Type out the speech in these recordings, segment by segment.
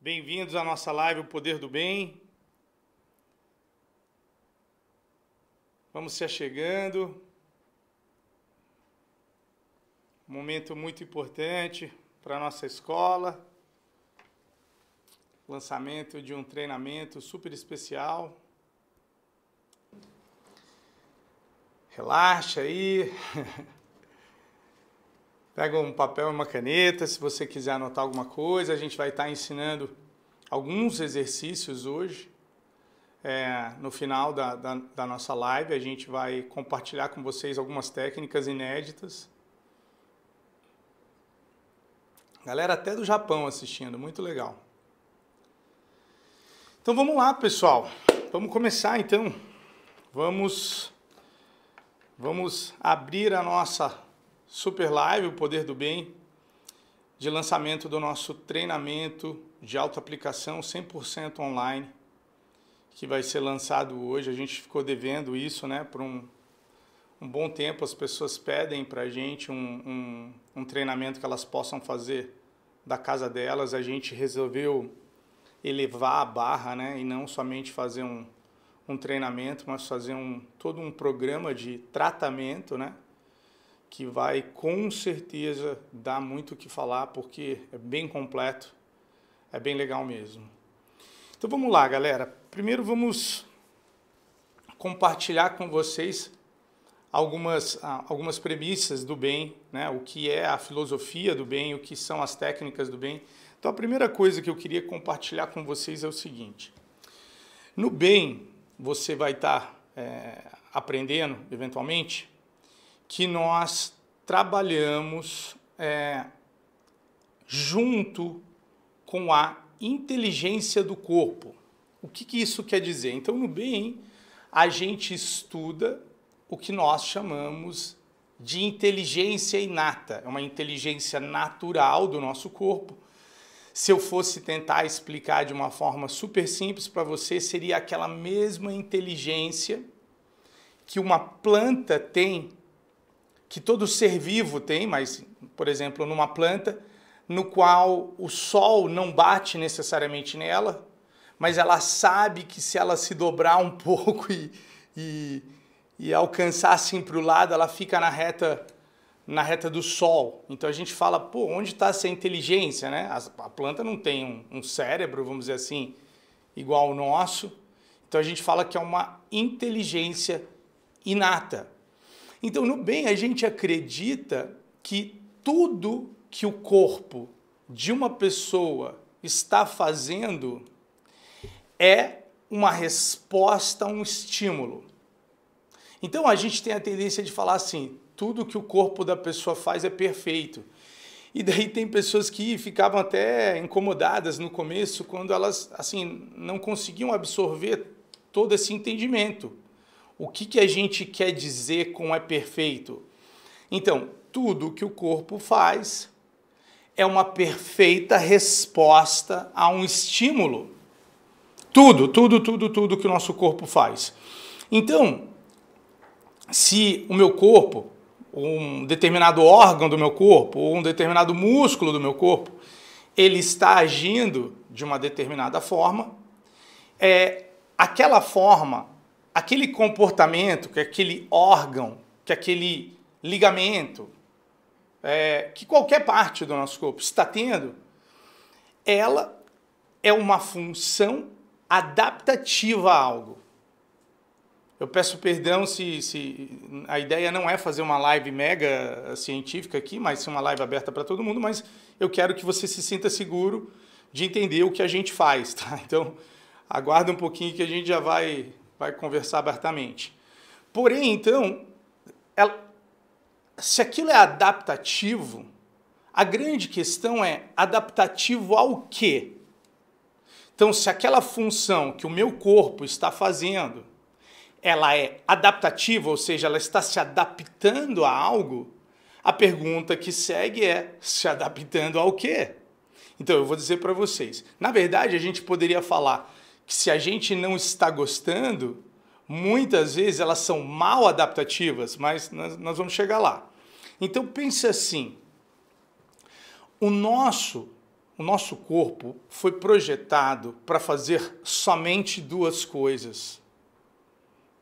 Bem-vindos à nossa live O Poder do Bem. Vamos se achegando. Momento muito importante para a nossa escola. Lançamento de um treinamento super especial. Relaxa aí. Pega um papel e uma caneta, se você quiser anotar alguma coisa, a gente vai estar ensinando alguns exercícios hoje. É, no final da, da, da nossa live, a gente vai compartilhar com vocês algumas técnicas inéditas. Galera até do Japão assistindo, muito legal. Então vamos lá, pessoal. Vamos começar então. Vamos vamos abrir a nossa Super Live, o Poder do Bem, de lançamento do nosso treinamento de autoaplicação 100% online, que vai ser lançado hoje. A gente ficou devendo isso, né, por um, um bom tempo. As pessoas pedem para a gente um, um, um treinamento que elas possam fazer da casa delas. A gente resolveu elevar a barra, né, e não somente fazer um, um treinamento, mas fazer um, todo um programa de tratamento, né, que vai com certeza dar muito o que falar, porque é bem completo, é bem legal mesmo. Então vamos lá, galera. Primeiro vamos compartilhar com vocês algumas, ah, algumas premissas do bem, né? o que é a filosofia do bem, o que são as técnicas do bem. Então, a primeira coisa que eu queria compartilhar com vocês é o seguinte: no bem, você vai tá, estar eh, é, aprendendo, eventualmente, que nós trabalhamos é, junto com a inteligência do corpo. O que, que isso quer dizer? Então, no bem, a gente estuda o que nós chamamos de inteligência inata, é uma inteligência natural do nosso corpo. Se eu fosse tentar explicar de uma forma super simples para você, seria aquela mesma inteligência que uma planta tem que todo ser vivo tem, mas, por exemplo, numa planta, no qual o sol não bate necessariamente nela, mas ela sabe que se ela se dobrar um pouco e, e, e alcançar assim para o lado, ela fica na reta na reta do sol. Então a gente fala, pô, onde está essa inteligência, né? A, planta não tem um, um cérebro, vamos dizer assim, igual o nosso. Então a gente fala que é uma inteligência inata. Então, no bem, a gente acredita que tudo que o corpo de uma pessoa está fazendo é uma resposta a um estímulo. Então, a gente tem a tendência de falar assim: tudo que o corpo da pessoa faz é perfeito. E daí tem pessoas que ficavam até incomodadas no começo quando elas assim não conseguiam absorver todo esse entendimento. O que, que a gente quer dizer com é perfeito? Então, tudo que o corpo faz é uma perfeita resposta a um estímulo. Tudo, tudo, tudo, tudo que o nosso corpo faz. Então, se o meu corpo, um determinado órgão do meu corpo, ou um determinado músculo do meu corpo, ele está agindo de uma determinada forma, é, aquela forma aquele comportamento, que aquele órgão, que aquele ligamento, é, que qualquer parte do nosso corpo está tendo, ela é uma função adaptativa a algo. Eu peço perdão se, se a ideia não é fazer uma live mega eh, científica aqui, mas ser uma live aberta para todo mundo, mas eu quero que você se sinta seguro de entender o que a gente faz, tá? Então, aguarda um pouquinho que a gente já vai vai conversar abertamente. Porém, então, ela, se aquilo é adaptativo, a grande questão é adaptativo ao quê? Então, se aquela função que o meu corpo está fazendo, ela é adaptativa, ou seja, ela está se adaptando a algo, a pergunta que segue é se adaptando ao quê? Então, eu vou dizer para vocês. Na verdade, a gente poderia falar que se a gente não está gostando, muitas vezes elas são mal adaptativas, mas nós vamos chegar lá. Então pense assim: o nosso o nosso corpo foi projetado para fazer somente duas coisas.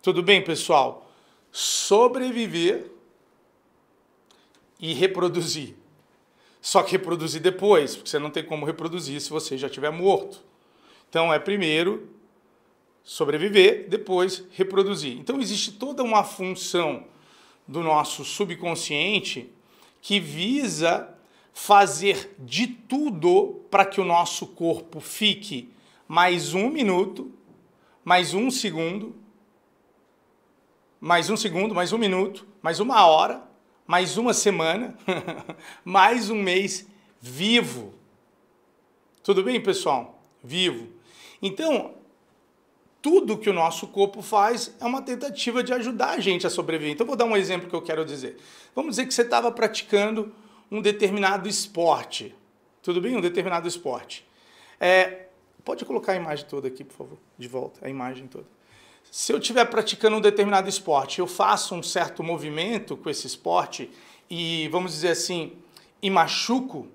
Tudo bem, pessoal? Sobreviver e reproduzir. Só que reproduzir depois, porque você não tem como reproduzir se você já estiver morto. Então é primeiro sobreviver, depois reproduzir. Então existe toda uma função do nosso subconsciente que visa fazer de tudo para que o nosso corpo fique mais um minuto, mais um segundo, mais um segundo, mais um minuto, mais uma hora, mais uma semana, mais um mês vivo. Tudo bem, pessoal? Vivo. Então, tudo que o nosso corpo faz é uma tentativa de ajudar a gente a sobreviver. Então, vou dar um exemplo que eu quero dizer. Vamos dizer que você estava praticando um determinado esporte. Tudo bem? Um determinado esporte. É, pode colocar a imagem toda aqui, por favor, de volta, a imagem toda. Se eu estiver praticando um determinado esporte, eu faço um certo movimento com esse esporte e, vamos dizer assim, e machuco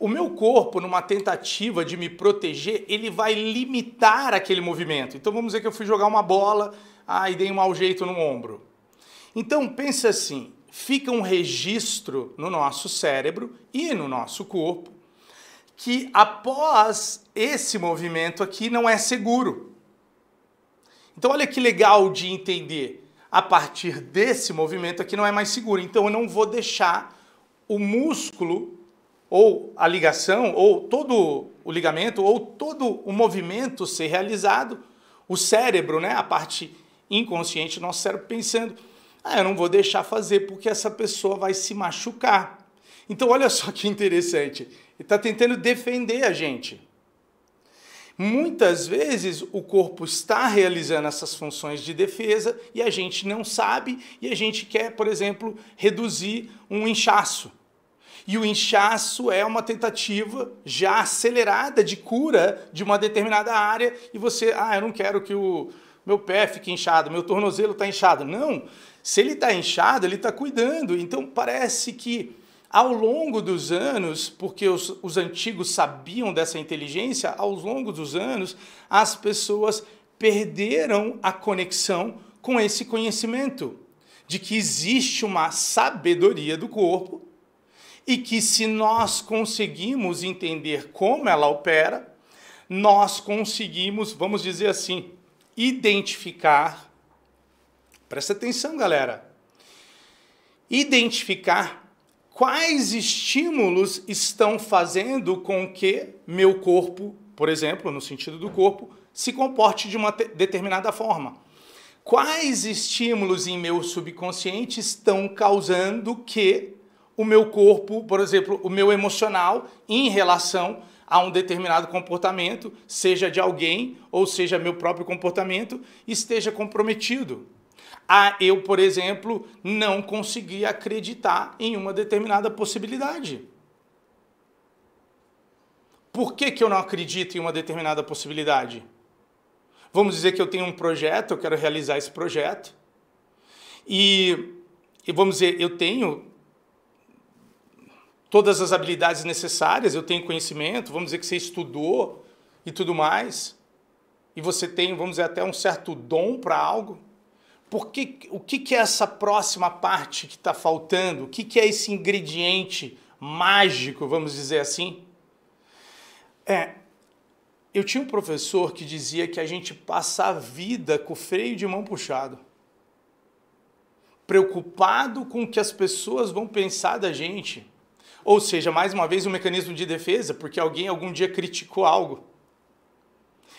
o meu corpo, numa tentativa de me proteger, ele vai limitar aquele movimento. Então vamos dizer que eu fui jogar uma bola, ah, e dei um mau jeito no ombro. Então pensa assim, fica um registro no nosso cérebro e no nosso corpo que após esse movimento aqui não é seguro. Então olha que legal de entender. A partir desse movimento aqui não é mais seguro. Então eu não vou deixar o músculo ou a ligação, ou todo o ligamento, ou todo o movimento ser realizado, o cérebro, né, a parte inconsciente do nosso cérebro pensando: ah, eu não vou deixar fazer porque essa pessoa vai se machucar. Então, olha só que interessante. Ele está tentando defender a gente. Muitas vezes o corpo está realizando essas funções de defesa e a gente não sabe e a gente quer, por exemplo, reduzir um inchaço. E o inchaço é uma tentativa já acelerada de cura de uma determinada área e você, ah, eu não quero que o meu pé fique inchado, meu tornozelo está inchado. Não, se ele está inchado, ele está cuidando. Então parece que ao longo dos anos, porque os, os, antigos sabiam dessa inteligência, ao longo dos anos as pessoas perderam a conexão com esse conhecimento de que existe uma sabedoria do corpo e que, se nós conseguimos entender como ela opera, nós conseguimos, vamos dizer assim, identificar. Presta atenção, galera. Identificar quais estímulos estão fazendo com que meu corpo, por exemplo, no sentido do corpo, se comporte de uma determinada forma. Quais estímulos em meu subconsciente estão causando que o meu corpo, por exemplo, o meu emocional em relação a um determinado comportamento, seja de alguém ou seja meu próprio comportamento, esteja comprometido. A eu, por exemplo, não conseguir acreditar em uma determinada possibilidade. Por que, que eu não acredito em uma determinada possibilidade? Vamos dizer que eu tenho um projeto, eu quero realizar esse projeto, e, e vamos dizer, eu tenho todas as habilidades necessárias, eu tenho conhecimento, vamos dizer que você estudou e tudo mais, e você tem, vamos dizer, até um certo dom para algo. Porque, o que, que é essa próxima parte que está faltando? O que, que é esse ingrediente mágico, vamos dizer assim? É, eu tinha um professor que dizia que a gente passa a vida com o freio de mão puxado, preocupado com o que as pessoas vão pensar da gente ou seja, mais uma vez um mecanismo de defesa, porque alguém algum dia criticou algo.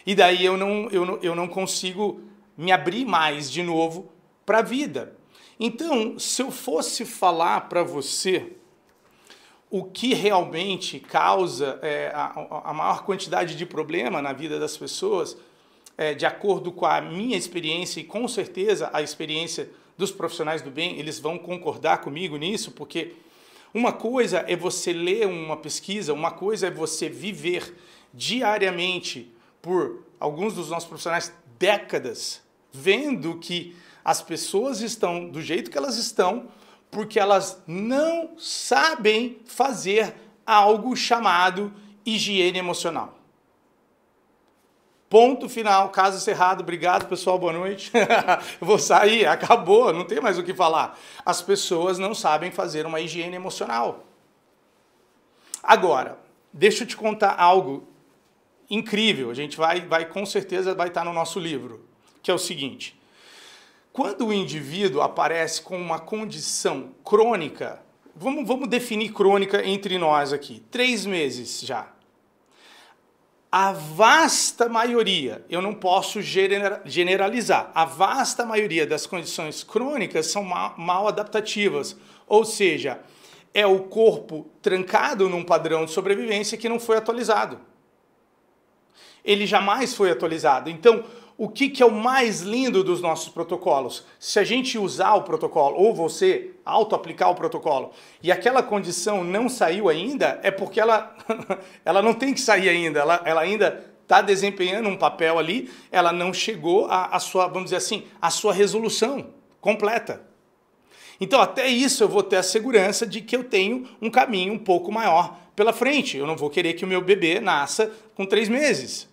E daí eu não, eu não, eu não consigo me abrir mais de novo para a vida. Então, se eu fosse falar para você o que realmente causa é, a, a, maior quantidade de problema na vida das pessoas, é, de acordo com a minha experiência e com certeza a experiência dos profissionais do bem, eles vão concordar comigo nisso, porque uma coisa é você ler uma pesquisa, uma coisa é você viver diariamente por alguns dos nossos profissionais décadas vendo que as pessoas estão do jeito que elas estão porque elas não sabem fazer algo chamado higiene emocional. Ponto final, caso cerrado. Obrigado, pessoal. Boa noite. Vou sair, acabou, não tem mais o que falar. As pessoas não sabem fazer uma higiene emocional. Agora, deixa eu te contar algo incrível. A gente vai, vai com certeza vai estar no nosso livro, que é o seguinte: quando o indivíduo aparece com uma condição crônica, vamos, vamos definir crônica entre nós aqui, três meses já a vasta maioria, eu não posso generalizar, a vasta maioria das condições crônicas são mal, adaptativas, ou seja, é o corpo trancado num padrão de sobrevivência que não foi atualizado. Ele jamais foi atualizado. Então, o que, que, é o mais lindo dos nossos protocolos? Se a gente usar o protocolo, ou você auto-aplicar o protocolo, e aquela condição não saiu ainda, é porque ela, ela não tem que sair ainda, ela, ela ainda está desempenhando um papel ali, ela não chegou à, à sua, vamos dizer assim, à sua resolução completa. Então, até isso eu vou ter a segurança de que eu tenho um caminho um pouco maior pela frente. Eu não vou querer que o meu bebê nasça com três meses.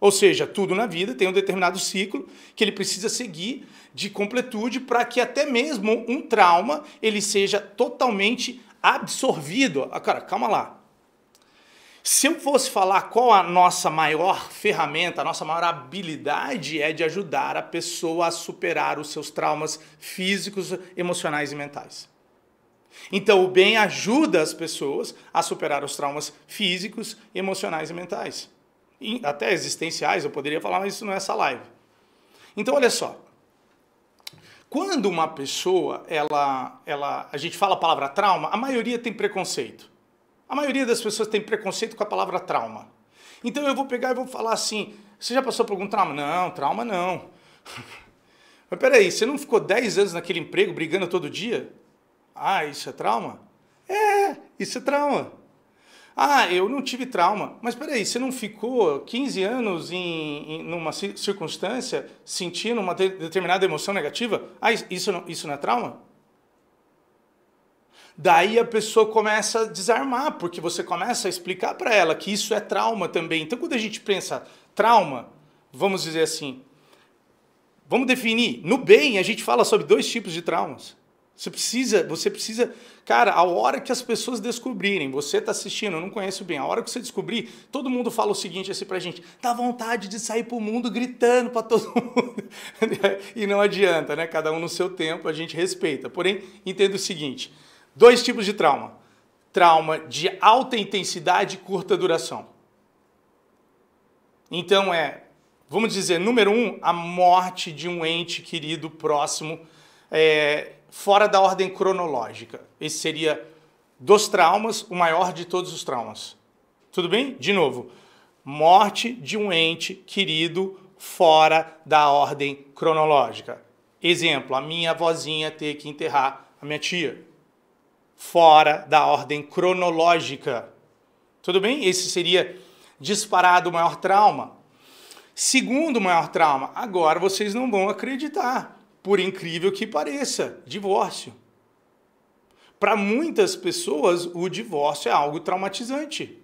Ou seja, tudo na vida tem um determinado ciclo que ele precisa seguir de completude para que até mesmo um trauma ele seja totalmente absorvido. Ah, cara, calma lá. Se eu fosse falar qual a nossa maior ferramenta, a nossa maior habilidade é de ajudar a pessoa a superar os seus traumas físicos, emocionais e mentais. Então, o bem ajuda as pessoas a superar os traumas físicos, emocionais e mentais até existenciais, eu poderia falar, mas isso não é essa live. Então, olha só. Quando uma pessoa, ela, ela, a gente fala a palavra trauma, a maioria tem preconceito. A maioria das pessoas tem preconceito com a palavra trauma. Então eu vou pegar e vou falar assim: você já passou por algum trauma? Não, trauma não. Mas peraí, você não ficou 10 anos naquele emprego brigando todo dia? Ah, isso é trauma? É, isso é trauma. Ah, eu não tive trauma. Mas peraí, você não ficou 15 anos em, em numa circunstância sentindo uma de, determinada emoção negativa? Ah, isso não, isso não é trauma? Daí a pessoa começa a desarmar, porque você começa a explicar para ela que isso é trauma também. Então, quando a gente pensa trauma, vamos dizer assim, vamos definir. No bem, a gente fala sobre dois tipos de traumas. Você precisa, você precisa, cara, a hora que as pessoas descobrirem, você está assistindo, eu não conheço bem, a hora que você descobrir, todo mundo fala o seguinte assim pra gente, dá vontade de sair pro mundo gritando para todo mundo. e não adianta, né? Cada um no seu tempo, a gente respeita. Porém, entenda o seguinte, dois tipos de trauma. Trauma de alta intensidade e curta duração. Então é, vamos dizer, número um, a morte de um ente querido próximo, é, fora da ordem cronológica. Esse seria dos traumas o maior de todos os traumas. Tudo bem? De novo, morte de um ente querido fora da ordem cronológica. Exemplo, a minha avózinha ter que enterrar a minha tia. Fora da ordem cronológica. Tudo bem? Esse seria disparado o maior trauma. Segundo maior trauma, agora vocês não vão acreditar por incrível que pareça, divórcio. Para muitas pessoas, o divórcio é algo traumatizante.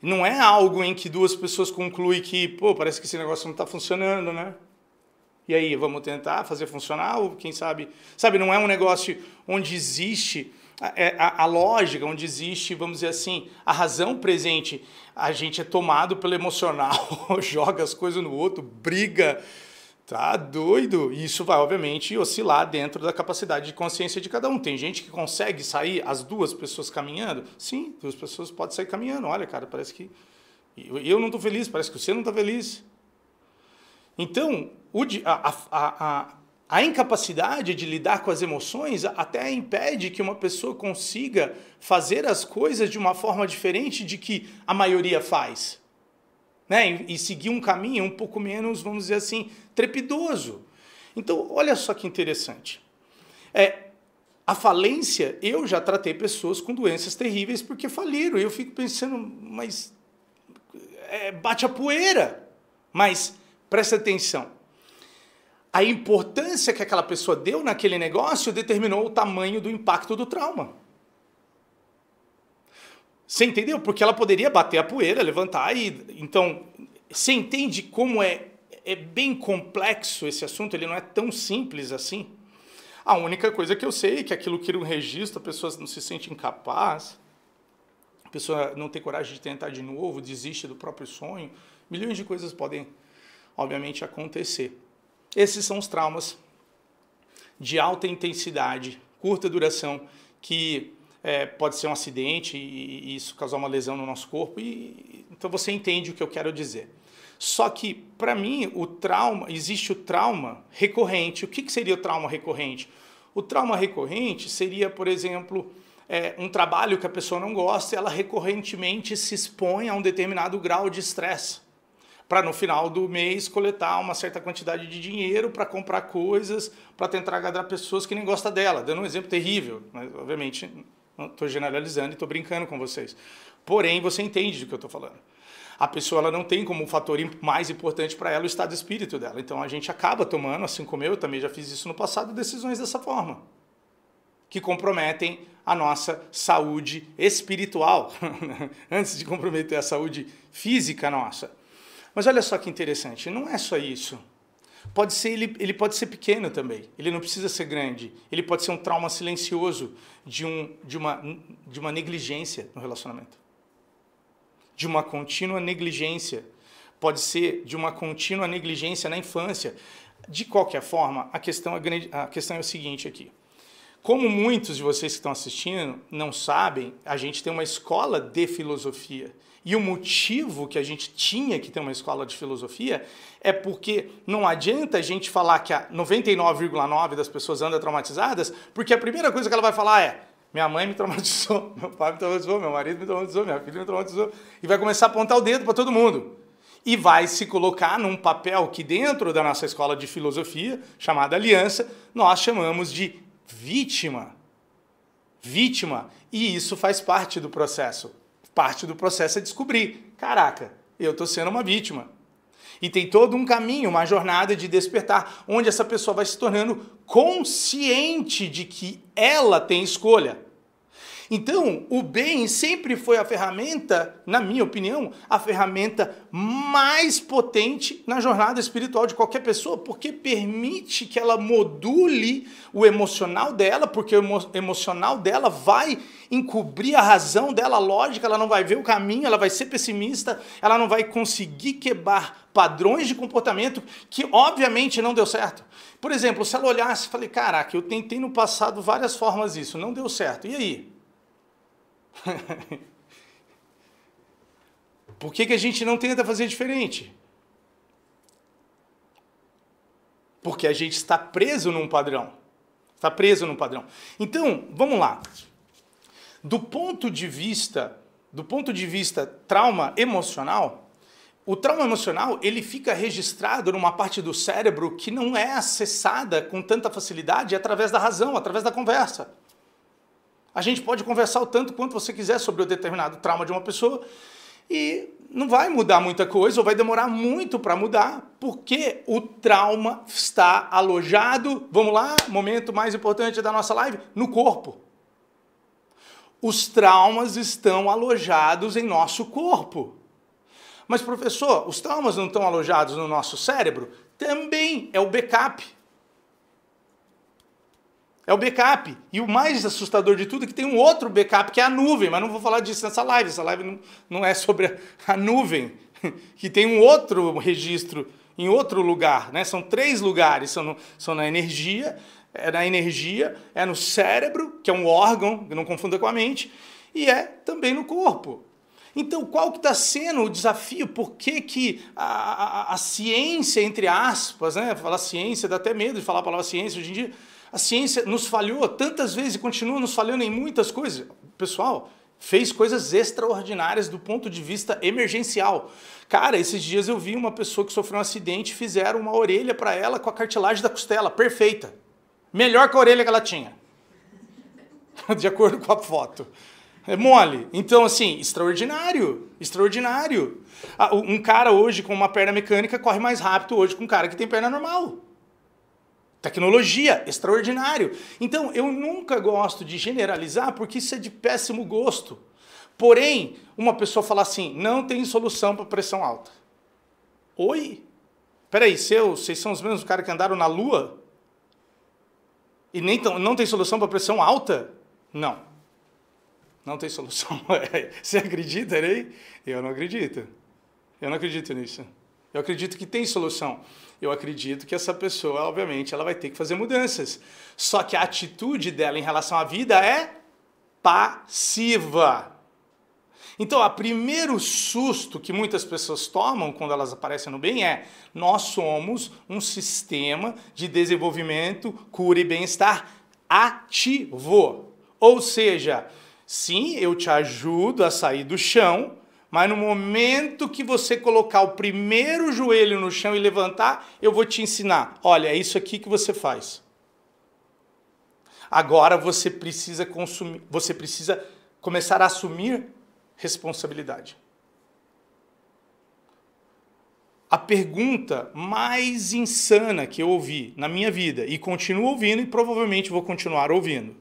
Não é algo em que duas pessoas concluem que, pô, parece que esse negócio não está funcionando, né? E aí, vamos tentar fazer funcionar? Ou quem sabe? Sabe, não é um negócio onde existe a, é, a, a, lógica, onde existe, vamos dizer assim, a razão presente. A gente é tomado pelo emocional, joga as coisas no outro, briga, Tá doido? Isso vai, obviamente, oscilar dentro da capacidade de consciência de cada um. Tem gente que consegue sair, as duas pessoas caminhando. Sim, duas pessoas podem sair caminhando. Olha, cara, parece que eu não estou feliz, parece que você não está feliz. Então, a, a, a, a incapacidade de lidar com as emoções até impede que uma pessoa consiga fazer as coisas de uma forma diferente de que a maioria faz né? E, e seguir um caminho um pouco menos, vamos dizer assim, trepidoso. Então, olha só que interessante. É, a falência, eu já tratei pessoas com doenças terríveis porque faliram. E eu fico pensando, mas é, bate a poeira. Mas presta atenção. A importância que aquela pessoa deu naquele negócio determinou o tamanho do impacto do trauma. Você entendeu? Porque ela poderia bater a poeira, levantar e. Então, você entende como é, é bem complexo esse assunto? Ele não é tão simples assim? A única coisa que eu sei é que aquilo que não registra, a pessoa não se sente incapaz, a pessoa não tem coragem de tentar de novo, desiste do próprio sonho. Milhões de coisas podem, obviamente, acontecer. Esses são os traumas de alta intensidade, curta duração, que é, pode ser um acidente e, e, isso causar uma lesão no nosso corpo. E, então você entende o que eu quero dizer. Só que, para mim, o trauma, existe o trauma recorrente. O que, que seria o trauma recorrente? O trauma recorrente seria, por exemplo, é, um trabalho que a pessoa não gosta e ela recorrentemente se expõe a um determinado grau de estresse para no final do mês coletar uma certa quantidade de dinheiro para comprar coisas, para tentar agradar pessoas que nem gostam dela. Dando um exemplo terrível, mas obviamente Estou generalizando e estou brincando com vocês. Porém, você entende do que eu estou falando. A pessoa ela não tem como um fator mais importante para ela o estado de espírito dela. Então a gente acaba tomando, assim como eu, eu também já fiz isso no passado, decisões dessa forma que comprometem a nossa saúde espiritual, antes de comprometer a saúde física nossa. Mas olha só que interessante, não é só isso pode ser ele, ele pode ser pequeno também. Ele não precisa ser grande. Ele pode ser um trauma silencioso de, um, de, uma, de uma negligência no relacionamento. De uma contínua negligência. Pode ser de uma contínua negligência na infância. De qualquer forma, a questão é, grande, a questão é o seguinte aqui. Como muitos de vocês que estão assistindo não sabem, a gente tem uma escola de filosofia. E o motivo que a gente tinha que ter uma escola de filosofia é porque não adianta a gente falar que 99,9% das pessoas andam traumatizadas, porque a primeira coisa que ela vai falar é: minha mãe me traumatizou, meu pai me traumatizou, meu marido me traumatizou, minha filha me traumatizou. E vai começar a apontar o dedo para todo mundo. E vai se colocar num papel que, dentro da nossa escola de filosofia, chamada Aliança, nós chamamos de vítima. Vítima. E isso faz parte do processo. Parte do processo é descobrir: caraca, eu estou sendo uma vítima. E tem todo um caminho, uma jornada de despertar, onde essa pessoa vai se tornando consciente de que ela tem escolha. Então, o bem sempre foi a ferramenta, na minha opinião, a ferramenta mais potente na jornada espiritual de qualquer pessoa, porque permite que ela module o emocional dela, porque o emo emocional dela vai encobrir a razão dela, a lógica, ela não vai ver o caminho, ela vai ser pessimista, ela não vai conseguir quebrar padrões de comportamento que obviamente não deu certo. Por exemplo, se ela olhasse e falei, caraca, eu tentei no passado várias formas isso, não deu certo. E aí? Por que, que a gente não tenta fazer diferente? Porque a gente está preso num padrão. Está preso num padrão. Então, vamos lá. Do ponto de vista, do ponto de vista trauma emocional, o trauma emocional, ele fica registrado numa parte do cérebro que não é acessada com tanta facilidade através da razão, através da conversa. A gente pode conversar o tanto quanto você quiser sobre o determinado trauma de uma pessoa e não vai mudar muita coisa ou vai demorar muito para mudar, porque o trauma está alojado, vamos lá, momento mais importante da nossa live, no corpo. Os traumas estão alojados em nosso corpo. Mas professor, os traumas não estão alojados no nosso cérebro? Também é o backup é o backup. E o mais assustador de tudo é que tem um outro backup, que é a nuvem, mas não vou falar disso nessa live. Essa live não, é sobre a, a nuvem, que tem um outro registro em outro lugar. Né? São três lugares, são, no, são na energia, é na energia, é no cérebro, que é um órgão, não confunda com a mente, e é também no corpo. Então, qual que está sendo o desafio? Por que, que a, a, a ciência, entre aspas, né? falar ciência dá até medo de falar a palavra ciência hoje em dia, a ciência nos falhou tantas vezes e continua nos falhando em muitas coisas. Pessoal, fez coisas extraordinárias do ponto de vista emergencial. Cara, esses dias eu vi uma pessoa que sofreu um acidente, fizeram uma orelha para ela com a cartilagem da costela, perfeita. Melhor que a orelha que ela tinha. De acordo com a foto. É mole. Então, assim, extraordinário. Extraordinário. Ah, um cara hoje com uma perna mecânica corre mais rápido hoje que um cara que tem perna normal tecnologia, extraordinário. Então, eu nunca gosto de generalizar porque isso é de péssimo gosto. Porém, uma pessoa falar assim, não tem solução para pressão alta. Oi? Peraí, seu, vocês são os mesmos caras que andaram na Lua? E nem tão, não tem solução para pressão alta? Não. Não tem solução. Você acredita, hein Eu não acredito. Eu não acredito nisso. Eu acredito que tem solução eu acredito que essa pessoa, obviamente, ela vai ter que fazer mudanças. Só que a atitude dela em relação à vida é passiva. Então, o primeiro susto que muitas pessoas tomam quando elas aparecem no bem é: nós somos um sistema de desenvolvimento, cura e bem-estar ativo. Ou seja, sim, eu te ajudo a sair do chão, mas no momento que você colocar o primeiro joelho no chão e levantar, eu vou te ensinar. Olha, é isso aqui que você faz. Agora você precisa consumir, você precisa começar a assumir responsabilidade. A pergunta mais insana que eu ouvi na minha vida e continuo ouvindo e provavelmente vou continuar ouvindo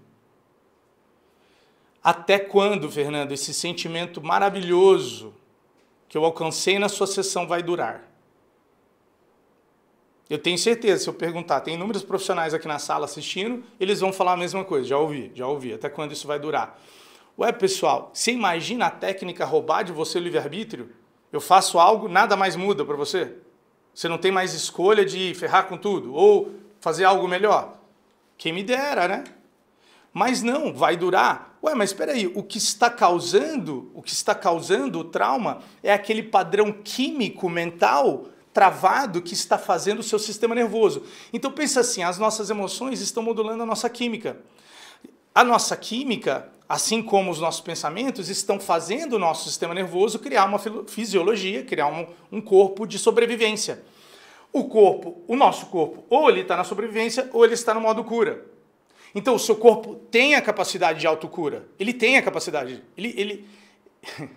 até quando, Fernando, esse sentimento maravilhoso que eu alcancei na sua sessão vai durar? Eu tenho certeza, se eu perguntar, tem inúmeros profissionais aqui na sala assistindo, eles vão falar a mesma coisa. Já ouvi, já ouvi. Até quando isso vai durar? Ué, pessoal, você imagina a técnica roubar de você o livre-arbítrio? Eu faço algo, nada mais muda para você? Você não tem mais escolha de ferrar com tudo ou fazer algo melhor? Quem me dera, né? Mas não, vai durar Ué, mas espera aí, o que está causando, o que está causando o trauma é aquele padrão químico mental travado que está fazendo o seu sistema nervoso. Então pensa assim, as nossas emoções estão modulando a nossa química. A nossa química, assim como os nossos pensamentos, estão fazendo o nosso sistema nervoso criar uma fisiologia, criar um, um corpo de sobrevivência. O corpo, o nosso corpo, ou ele está na sobrevivência ou ele está no modo cura. Então, o seu corpo tem a capacidade de autocura. Ele tem a capacidade. Ele, ele...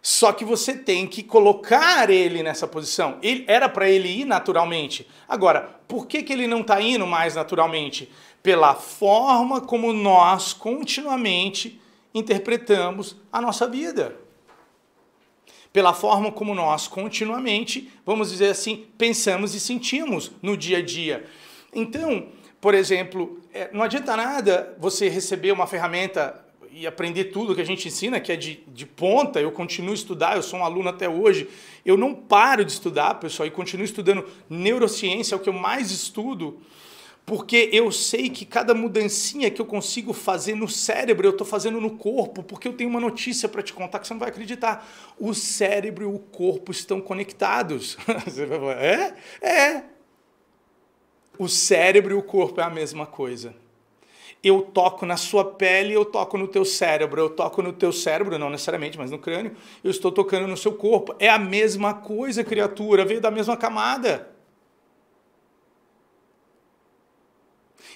Só que você tem que colocar ele nessa posição. Ele, era para ele ir naturalmente. Agora, por que, que ele não está indo mais naturalmente? Pela forma como nós continuamente interpretamos a nossa vida. Pela forma como nós continuamente, vamos dizer assim, pensamos e sentimos no dia a dia. Então, por exemplo, é, não adianta nada você receber uma ferramenta e aprender tudo que a gente ensina, que é de, de ponta, eu continuo a estudar, eu sou um aluno até hoje, eu não paro de estudar, pessoal, e continuo estudando neurociência, é o que eu mais estudo, porque eu sei que cada mudancinha que eu consigo fazer no cérebro, eu estou fazendo no corpo, porque eu tenho uma notícia para te contar que você não vai acreditar. O cérebro e o corpo estão conectados. Você vai falar, é? É, o cérebro e o corpo é a mesma coisa. Eu toco na sua pele, eu toco no teu cérebro, eu toco no teu cérebro, não necessariamente, mas no crânio, eu estou tocando no seu corpo. É a mesma coisa, criatura, veio da mesma camada.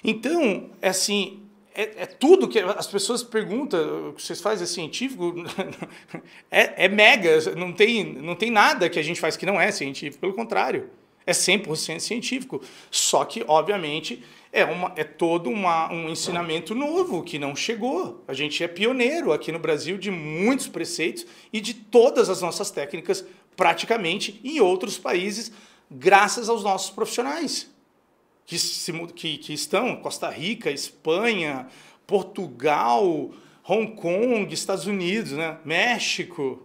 Então, é assim, é, é, tudo que as pessoas perguntam, o que vocês fazem é científico, é, é mega, não tem, não tem nada que a gente faz que não é científico, pelo contrário. É 100% científico. Só que, obviamente, é, uma, é todo uma, um ensinamento novo que não chegou. A gente é pioneiro aqui no Brasil de muitos preceitos e de todas as nossas técnicas, praticamente, em outros países, graças aos nossos profissionais. Que, se, que, que estão Costa Rica, Espanha, Portugal, Hong Kong, Estados Unidos, né? México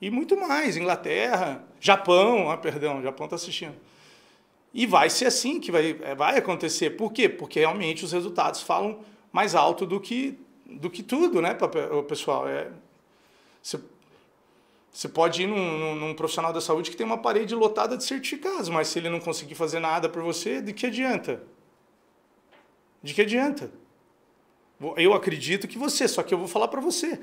e muito mais, Inglaterra, Japão, ah, perdão, Japão está assistindo. E vai ser assim que vai, é, vai acontecer. Por quê? Porque realmente os resultados falam mais alto do que, do que tudo, né, pessoal? É, você, você pode ir num, num, num, profissional da saúde que tem uma parede lotada de certificados, mas se ele não conseguir fazer nada por você, de que adianta? De que adianta? Eu acredito que você, só que eu vou falar para você.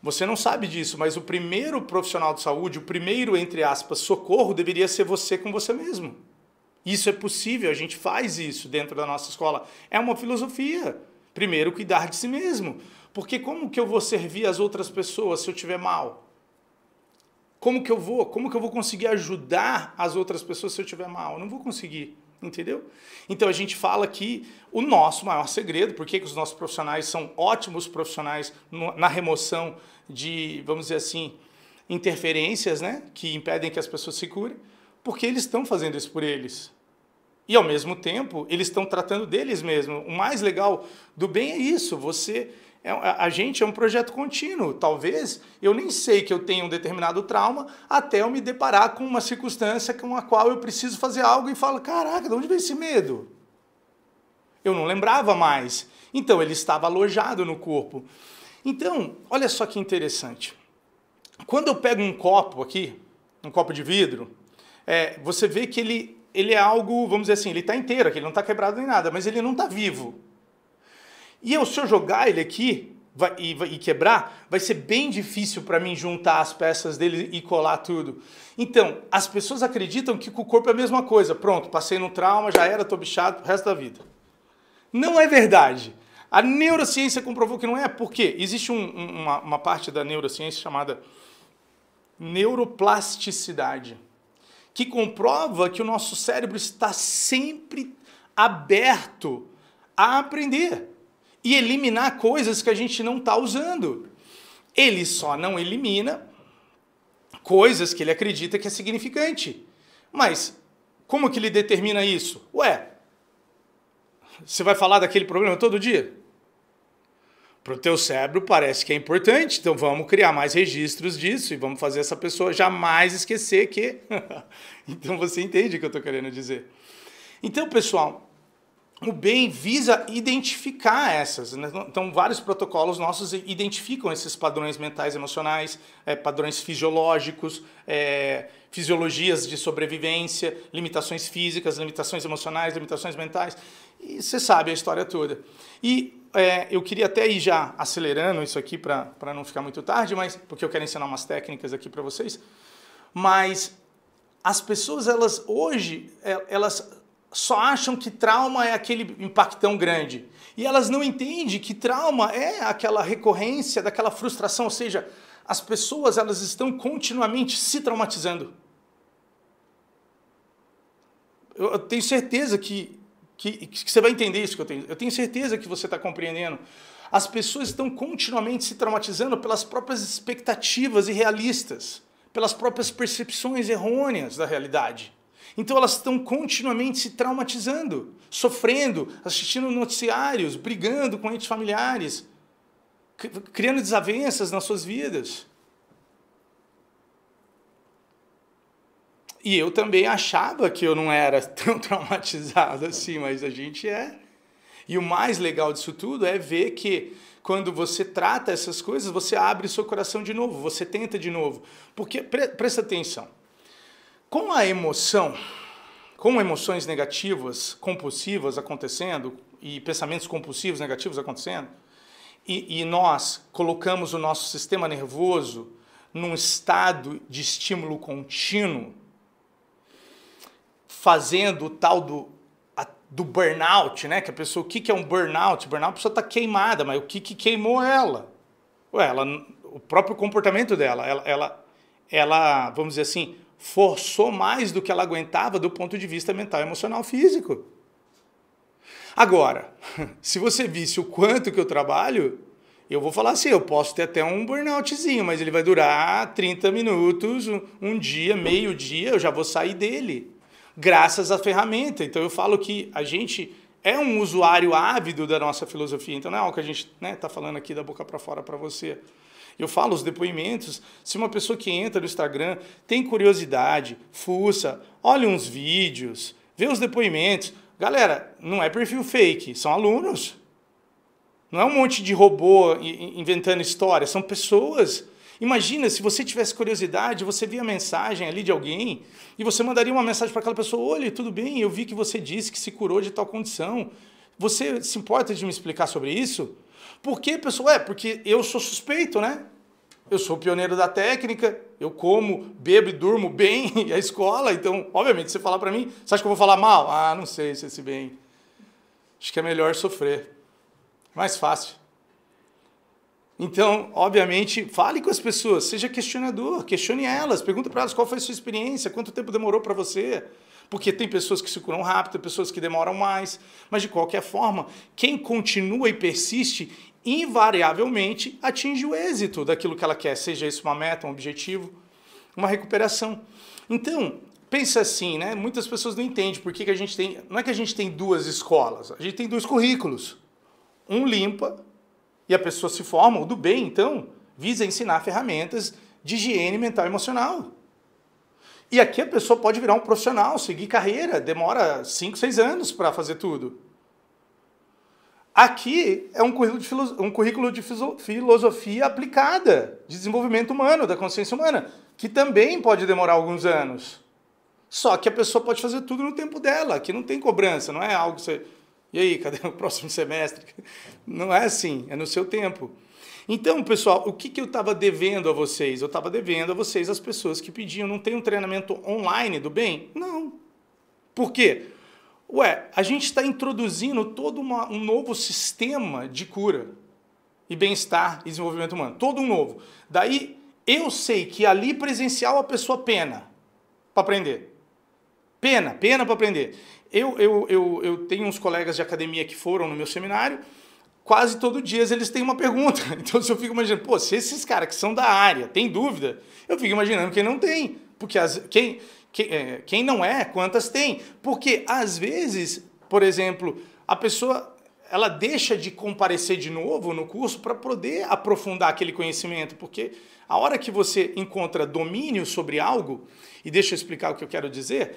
Você não sabe disso, mas o primeiro profissional de saúde, o primeiro, entre aspas, socorro, deveria ser você com você mesmo. Isso é possível, a gente faz isso dentro da nossa escola. É uma filosofia. Primeiro, cuidar de si mesmo. Porque como que eu vou servir as outras pessoas se eu estiver mal? Como que eu vou? Como que eu vou conseguir ajudar as outras pessoas se eu estiver mal? Eu não vou conseguir, entendeu? Então a gente fala que o nosso maior segredo, porque que os nossos profissionais são ótimos profissionais na remoção de, vamos dizer assim, interferências, né, que impedem que as pessoas se curem, porque eles estão fazendo isso por eles. E ao mesmo tempo, eles estão tratando deles mesmos. O mais legal do bem é isso. Você é, a gente é um projeto contínuo. Talvez eu nem sei que eu tenho um determinado trauma até eu me deparar com uma circunstância com a qual eu preciso fazer algo e falo: "Caraca, de onde vem esse medo?" Eu não lembrava mais. Então ele estava alojado no corpo. Então, olha só que interessante. Quando eu pego um copo aqui, um copo de vidro, é, você vê que ele ele é algo, vamos dizer assim, ele está inteiro aqui, ele não está quebrado nem nada, mas ele não está vivo. E eu, se eu jogar ele aqui vai, e, e, quebrar, vai ser bem difícil para mim juntar as peças dele e colar tudo. Então, as pessoas acreditam que com o corpo é a mesma coisa. Pronto, passei no trauma, já era, estou bichado o resto da vida. Não é verdade. A neurociência comprovou que não é, Por quê? existe um, uma, uma parte da neurociência chamada neuroplasticidade que comprova que o nosso cérebro está sempre aberto a aprender e eliminar coisas que a gente não está usando. Ele só não elimina coisas que ele acredita que é significante. Mas como que ele determina isso? Ué, você vai falar daquele problema todo dia? para o teu cérebro parece que é importante, então vamos criar mais registros disso e vamos fazer essa pessoa jamais esquecer que. então você entende o que eu estou querendo dizer. Então, pessoal, o bem visa identificar essas. Né? Então, vários protocolos nossos identificam esses padrões mentais emocionais, é, padrões fisiológicos, é, fisiologias de sobrevivência, limitações físicas, limitações emocionais, limitações mentais. E você sabe a história toda. E é, eu queria até ir já acelerando isso aqui para não ficar muito tarde, mas porque eu quero ensinar umas técnicas aqui para vocês. Mas as pessoas, elas hoje, é, elas só acham que trauma é aquele impactão grande. E elas não entendem que trauma é aquela recorrência daquela frustração, ou seja, as pessoas elas estão continuamente se traumatizando. Eu tenho certeza que que, que você vai entender isso que eu tenho. Eu tenho certeza que você está compreendendo. As pessoas estão continuamente se traumatizando pelas próprias expectativas irrealistas, pelas próprias percepções errôneas da realidade. Então elas estão continuamente se traumatizando, sofrendo, assistindo noticiários, brigando com entes familiares, criando desavenças nas suas vidas. E eu também achava que eu não era tão traumatizado assim, mas a gente é. E o mais legal disso tudo é ver que quando você trata essas coisas, você abre seu coração de novo, você tenta de novo. Porque, pre presta atenção, com a emoção, com emoções negativas, compulsivas acontecendo, e pensamentos compulsivos negativos acontecendo, e, e nós colocamos o nosso sistema nervoso num estado de estímulo contínuo, fazendo o tal do, a, do burnout, né? Que a pessoa, o que, que é um burnout? Burnout, a pessoa está queimada, mas o que, que queimou ela? Ué, ela? O próprio comportamento dela, ela, ela, ela, vamos dizer assim, forçou mais do que ela aguentava do ponto de vista mental, emocional, físico. Agora, se você visse o quanto que eu trabalho, eu vou falar assim, eu posso ter até um burnoutzinho, mas ele vai durar 30 minutos, um, um dia, meio dia, eu já vou sair dele graças à ferramenta. Então eu falo que a gente é um usuário ávido da nossa filosofia. Então não é algo que a gente está né, tá falando aqui da boca para fora para você. Eu falo os depoimentos. Se uma pessoa que entra no Instagram tem curiosidade, fuça, olha uns vídeos, vê os depoimentos. Galera, não é perfil fake, são alunos. Não é um monte de robô inventando história, são pessoas Imagina se você tivesse curiosidade, você via a mensagem ali de alguém e você mandaria uma mensagem para aquela pessoa: olha, tudo bem, eu vi que você disse que se curou de tal condição. Você se importa de me explicar sobre isso? Por que, pessoal? É, porque eu sou suspeito, né? Eu sou pioneiro da técnica, eu como, bebo e durmo bem, e a escola, então, obviamente, você falar para mim, você acha que eu vou falar mal? Ah, não sei se esse bem. Acho que é melhor sofrer. Mais fácil. Então, obviamente, fale com as pessoas, seja questionador, questione elas, pergunta para elas qual foi a sua experiência, quanto tempo demorou para você. Porque tem pessoas que se curam rápido, pessoas que demoram mais, mas de qualquer forma, quem continua e persiste, invariavelmente atinge o êxito daquilo que ela quer, seja isso uma meta, um objetivo, uma recuperação. Então, pensa assim, né? Muitas pessoas não entendem por que, que a gente tem. Não é que a gente tem duas escolas, a gente tem dois currículos. Um limpa e a pessoa se forma, o oh, do bem, então, visa ensinar ferramentas de higiene mental e emocional. E aqui a pessoa pode virar um profissional, seguir carreira, demora 5, 6 anos para fazer tudo. Aqui é um currículo, de filo, um currículo de filosofia aplicada, de desenvolvimento humano, da consciência humana, que também pode demorar alguns anos. Só que a pessoa pode fazer tudo no tempo dela, que não tem cobrança, não é algo que você e aí, cadê o próximo semestre? Não é assim, é no seu tempo. Então, pessoal, o que, que eu estava devendo a vocês? Eu estava devendo a vocês as pessoas que pediam, não tem um treinamento online do bem? Não. Por quê? Ué, a gente está introduzindo todo uma, um novo sistema de cura e bem-estar e desenvolvimento humano. Todo um novo. Daí, eu sei que ali presencial a pessoa pena para aprender. Pena, pena para aprender. Eu, eu, eu, eu tenho uns colegas de academia que foram no meu seminário, quase todo dia eles têm uma pergunta. Então, se eu fico imaginando, pô, se esses caras que são da área têm dúvida, eu fico imaginando quem não tem. Porque as, quem, quem, é, quem não é, quantas tem? Porque às vezes, por exemplo, a pessoa ela deixa de comparecer de novo no curso para poder aprofundar aquele conhecimento, porque a hora que você encontra domínio sobre algo, e deixa eu explicar o que eu quero dizer,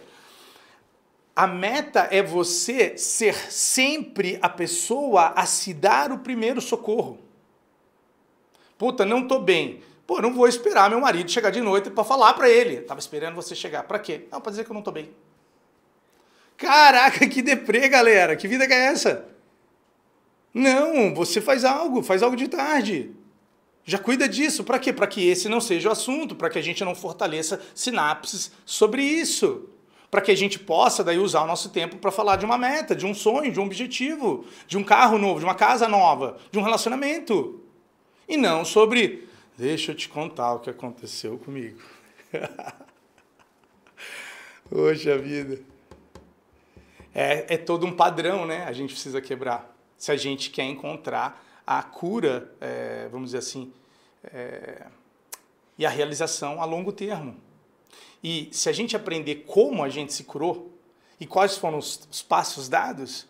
a meta é você ser sempre a pessoa a se dar o primeiro socorro. Puta, não tô bem. Pô, não vou esperar meu marido chegar de noite para falar para ele. Tava esperando você chegar. Para quê? Não, para dizer que eu não tô bem. Caraca, que deprê, galera. Que vida que é essa? Não, você faz algo, faz algo de tarde. Já cuida disso. Para quê? Para que esse não seja o assunto, para que a gente não fortaleça sinapses sobre isso para que a gente possa daí usar o nosso tempo para falar de uma meta, de um sonho, de um objetivo, de um carro novo, de uma casa nova, de um relacionamento. E não sobre deixa eu te contar o que aconteceu comigo. Poxa vida. É, é todo um padrão, né? A gente precisa quebrar. Se a gente quer encontrar a cura, é, vamos dizer assim, é, e a realização a longo termo. E se a gente aprender como a gente se curou e quais foram os, os passos dados,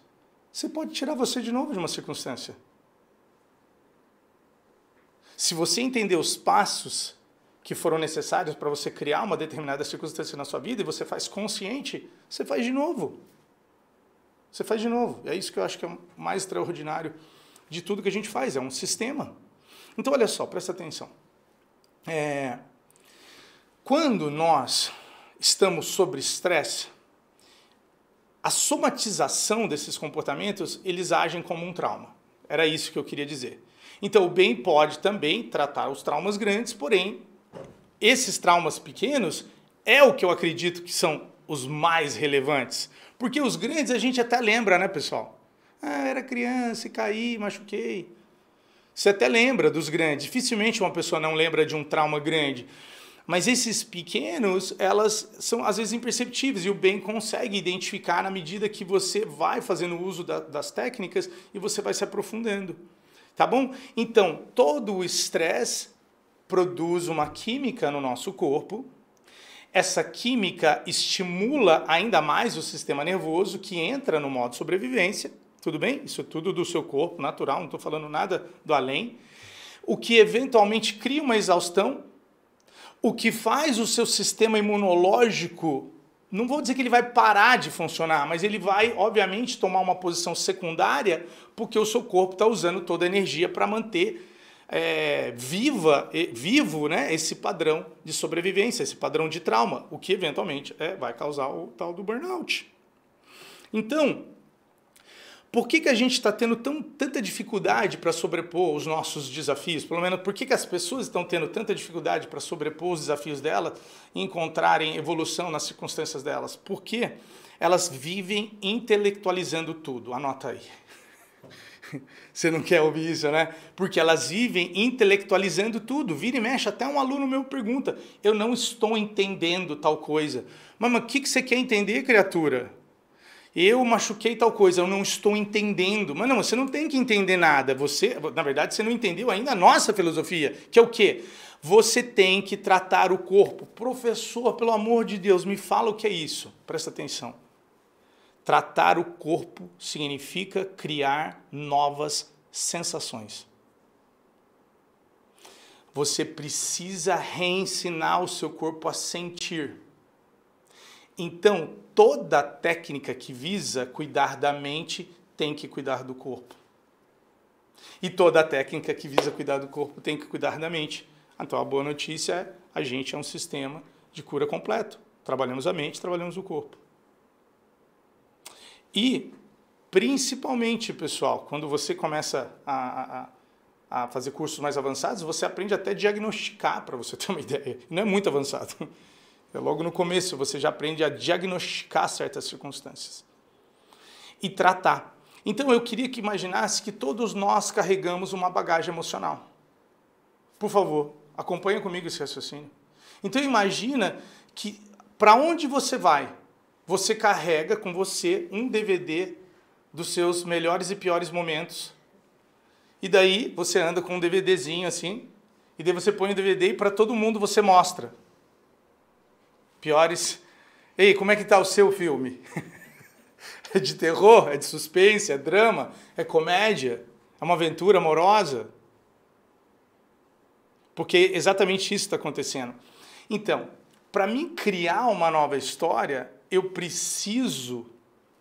você pode tirar você de novo de uma circunstância. Se você entender os passos que foram necessários para você criar uma determinada circunstância na sua vida e você faz consciente, você faz de novo. Você faz de novo. É isso que eu acho que é o mais extraordinário de tudo que a gente faz, é um sistema. Então, olha só, presta atenção. É, quando nós estamos sob estresse, a somatização desses comportamentos, eles agem como um trauma. Era isso que eu queria dizer. Então, o bem pode também tratar os traumas grandes, porém, esses traumas pequenos é o que eu acredito que são os mais relevantes. Porque os grandes a gente até lembra, né, pessoal? Ah, era criança e caí, machuquei. Você até lembra dos grandes. Dificilmente uma pessoa não lembra de um trauma grande. Mas esses pequenos, elas são às vezes imperceptíveis e o bem consegue identificar na medida que você vai fazendo uso da, das técnicas e você vai se aprofundando. Tá bom? Então, todo o estresse produz uma química no nosso corpo. Essa química estimula ainda mais o sistema nervoso que entra no modo sobrevivência. Tudo bem? Isso é tudo do seu corpo natural, não estou falando nada do além. O que eventualmente cria uma exaustão o que faz o seu sistema imunológico, não vou dizer que ele vai parar de funcionar, mas ele vai, obviamente, tomar uma posição secundária, porque o seu corpo está usando toda a energia para manter é, viva, vivo né, esse padrão de sobrevivência, esse padrão de trauma, o que eventualmente é, vai causar o tal do burnout. Então, por que, que a gente está tendo tão, tanta dificuldade para sobrepor os nossos desafios? Pelo menos, por que, que as pessoas estão tendo tanta dificuldade para sobrepor os desafios delas e encontrarem evolução nas circunstâncias delas? Porque elas vivem intelectualizando tudo. Anota aí. Você não quer ouvir isso, né? Porque elas vivem intelectualizando tudo. Vira e mexe, até um aluno meu pergunta: Eu não estou entendendo tal coisa. Mas o que, que você quer entender, criatura? eu machuquei tal coisa, eu não estou entendendo. Mas não, você não tem que entender nada. Você, na verdade, você não entendeu ainda a nossa filosofia, que é o quê? Você tem que tratar o corpo. Professor, pelo amor de Deus, me fala o que é isso. Presta atenção. Tratar o corpo significa criar novas sensações. Você precisa reensinar o seu corpo a sentir. Então, toda técnica que visa cuidar da mente tem que cuidar do corpo. E toda técnica que visa cuidar do corpo tem que cuidar da mente. Então a boa notícia é a gente é um sistema de cura completo. Trabalhamos a mente, trabalhamos o corpo. E principalmente, pessoal, quando você começa a, a, a fazer cursos mais avançados, você aprende até diagnosticar, para você ter uma ideia. Não é muito avançado. É logo no começo você já aprende a diagnosticar certas circunstâncias e tratar. Então eu queria que imaginasse que todos nós carregamos uma bagagem emocional. Por favor, acompanha comigo esse raciocínio. Então imagina que para onde você vai, você carrega com você um DVD dos seus melhores e piores momentos. E daí você anda com um DVDzinho assim, e daí você põe o DVD e para todo mundo você mostra piores. Ei, como é que tá o seu filme? é de terror? É de suspense? É drama? É comédia? É uma aventura amorosa? Porque exatamente isso está acontecendo. Então, para mim criar uma nova história, eu preciso,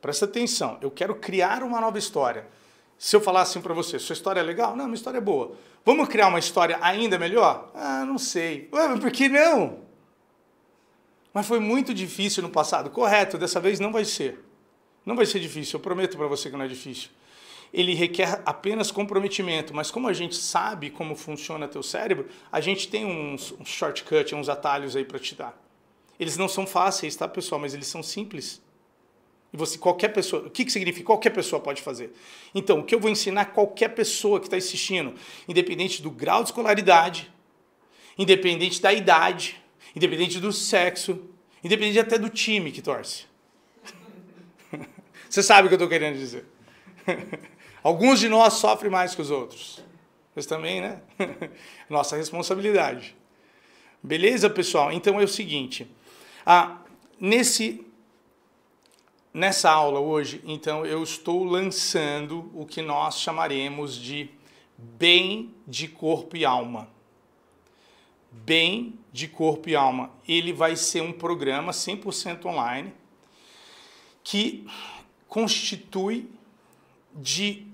presta atenção, eu quero criar uma nova história. Se eu falar assim para você, sua história é legal? Não, minha história é boa. Vamos criar uma história ainda melhor? Ah, não sei. Ué, mas por que não? Mas foi muito difícil no passado. Correto, dessa vez não vai ser. Não vai ser difícil, eu prometo para você que não é difícil. Ele requer apenas comprometimento, mas como a gente sabe como funciona teu cérebro, a gente tem uns, uns shortcuts, uns atalhos aí para te dar. Eles não são fáceis, tá, pessoal? Mas eles são simples. E você, qualquer pessoa, o que, que significa? Qualquer pessoa pode fazer. Então, o que eu vou ensinar qualquer pessoa que está assistindo, independente do grau de escolaridade, independente da idade, independente do sexo, independente até do time que torce. Você sabe o que eu estou querendo dizer. Alguns de nós sofrem mais que os outros. Mas também, né? Nossa responsabilidade. Beleza, pessoal? Então é o seguinte. Ah, nesse nessa aula hoje, então eu estou lançando o que nós chamaremos de bem de corpo e alma. Bem de Corpo e Alma. Ele vai ser um programa 100% online que constitui de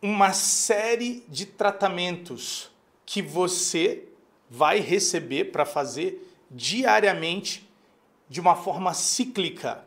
uma série de tratamentos que você vai receber para fazer diariamente de uma forma cíclica.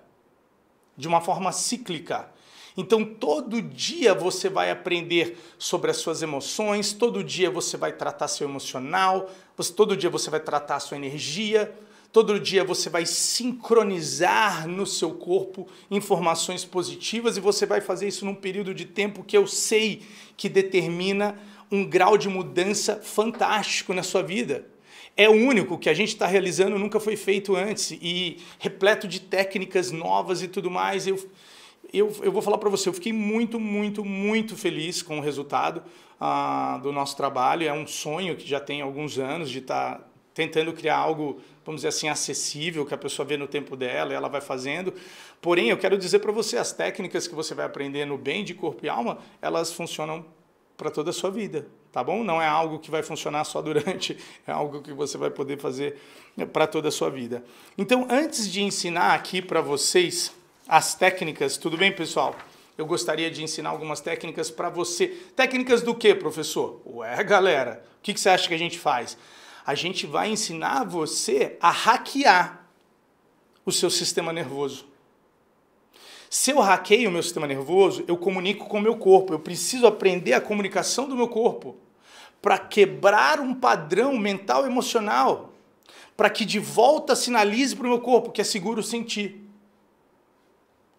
De uma forma cíclica. Então, todo dia você vai aprender sobre as suas emoções, todo dia você vai tratar seu emocional, você, todo dia você vai tratar sua energia, todo dia você vai sincronizar no seu corpo informações positivas e você vai fazer isso num período de tempo que eu sei que determina um grau de mudança fantástico na sua vida é o único que a gente está realizando, nunca foi feito antes e repleto de técnicas novas e tudo mais. Eu eu, eu vou falar para você, eu fiquei muito, muito, muito feliz com o resultado ah, do nosso trabalho. É um sonho que já tem alguns anos de estar tá tentando criar algo, vamos dizer assim, acessível, que a pessoa vê no tempo dela e ela vai fazendo. Porém, eu quero dizer para você, as técnicas que você vai aprender no bem de corpo e alma, elas funcionam para toda a sua vida, tá bom? Não é algo que vai funcionar só durante, é algo que você vai poder fazer para toda a sua vida. Então, antes de ensinar aqui para vocês as técnicas. Tudo bem, pessoal? Eu gostaria de ensinar algumas técnicas para você. Técnicas do que, professor? Ué, galera, o que, que você acha que a gente faz? A gente vai ensinar você a hackear o seu sistema nervoso. Se eu hackeio o meu sistema nervoso, eu comunico com o meu corpo. Eu preciso aprender a comunicação do meu corpo para quebrar um padrão mental emocional, para que de volta sinalize para o meu corpo que é seguro sentir.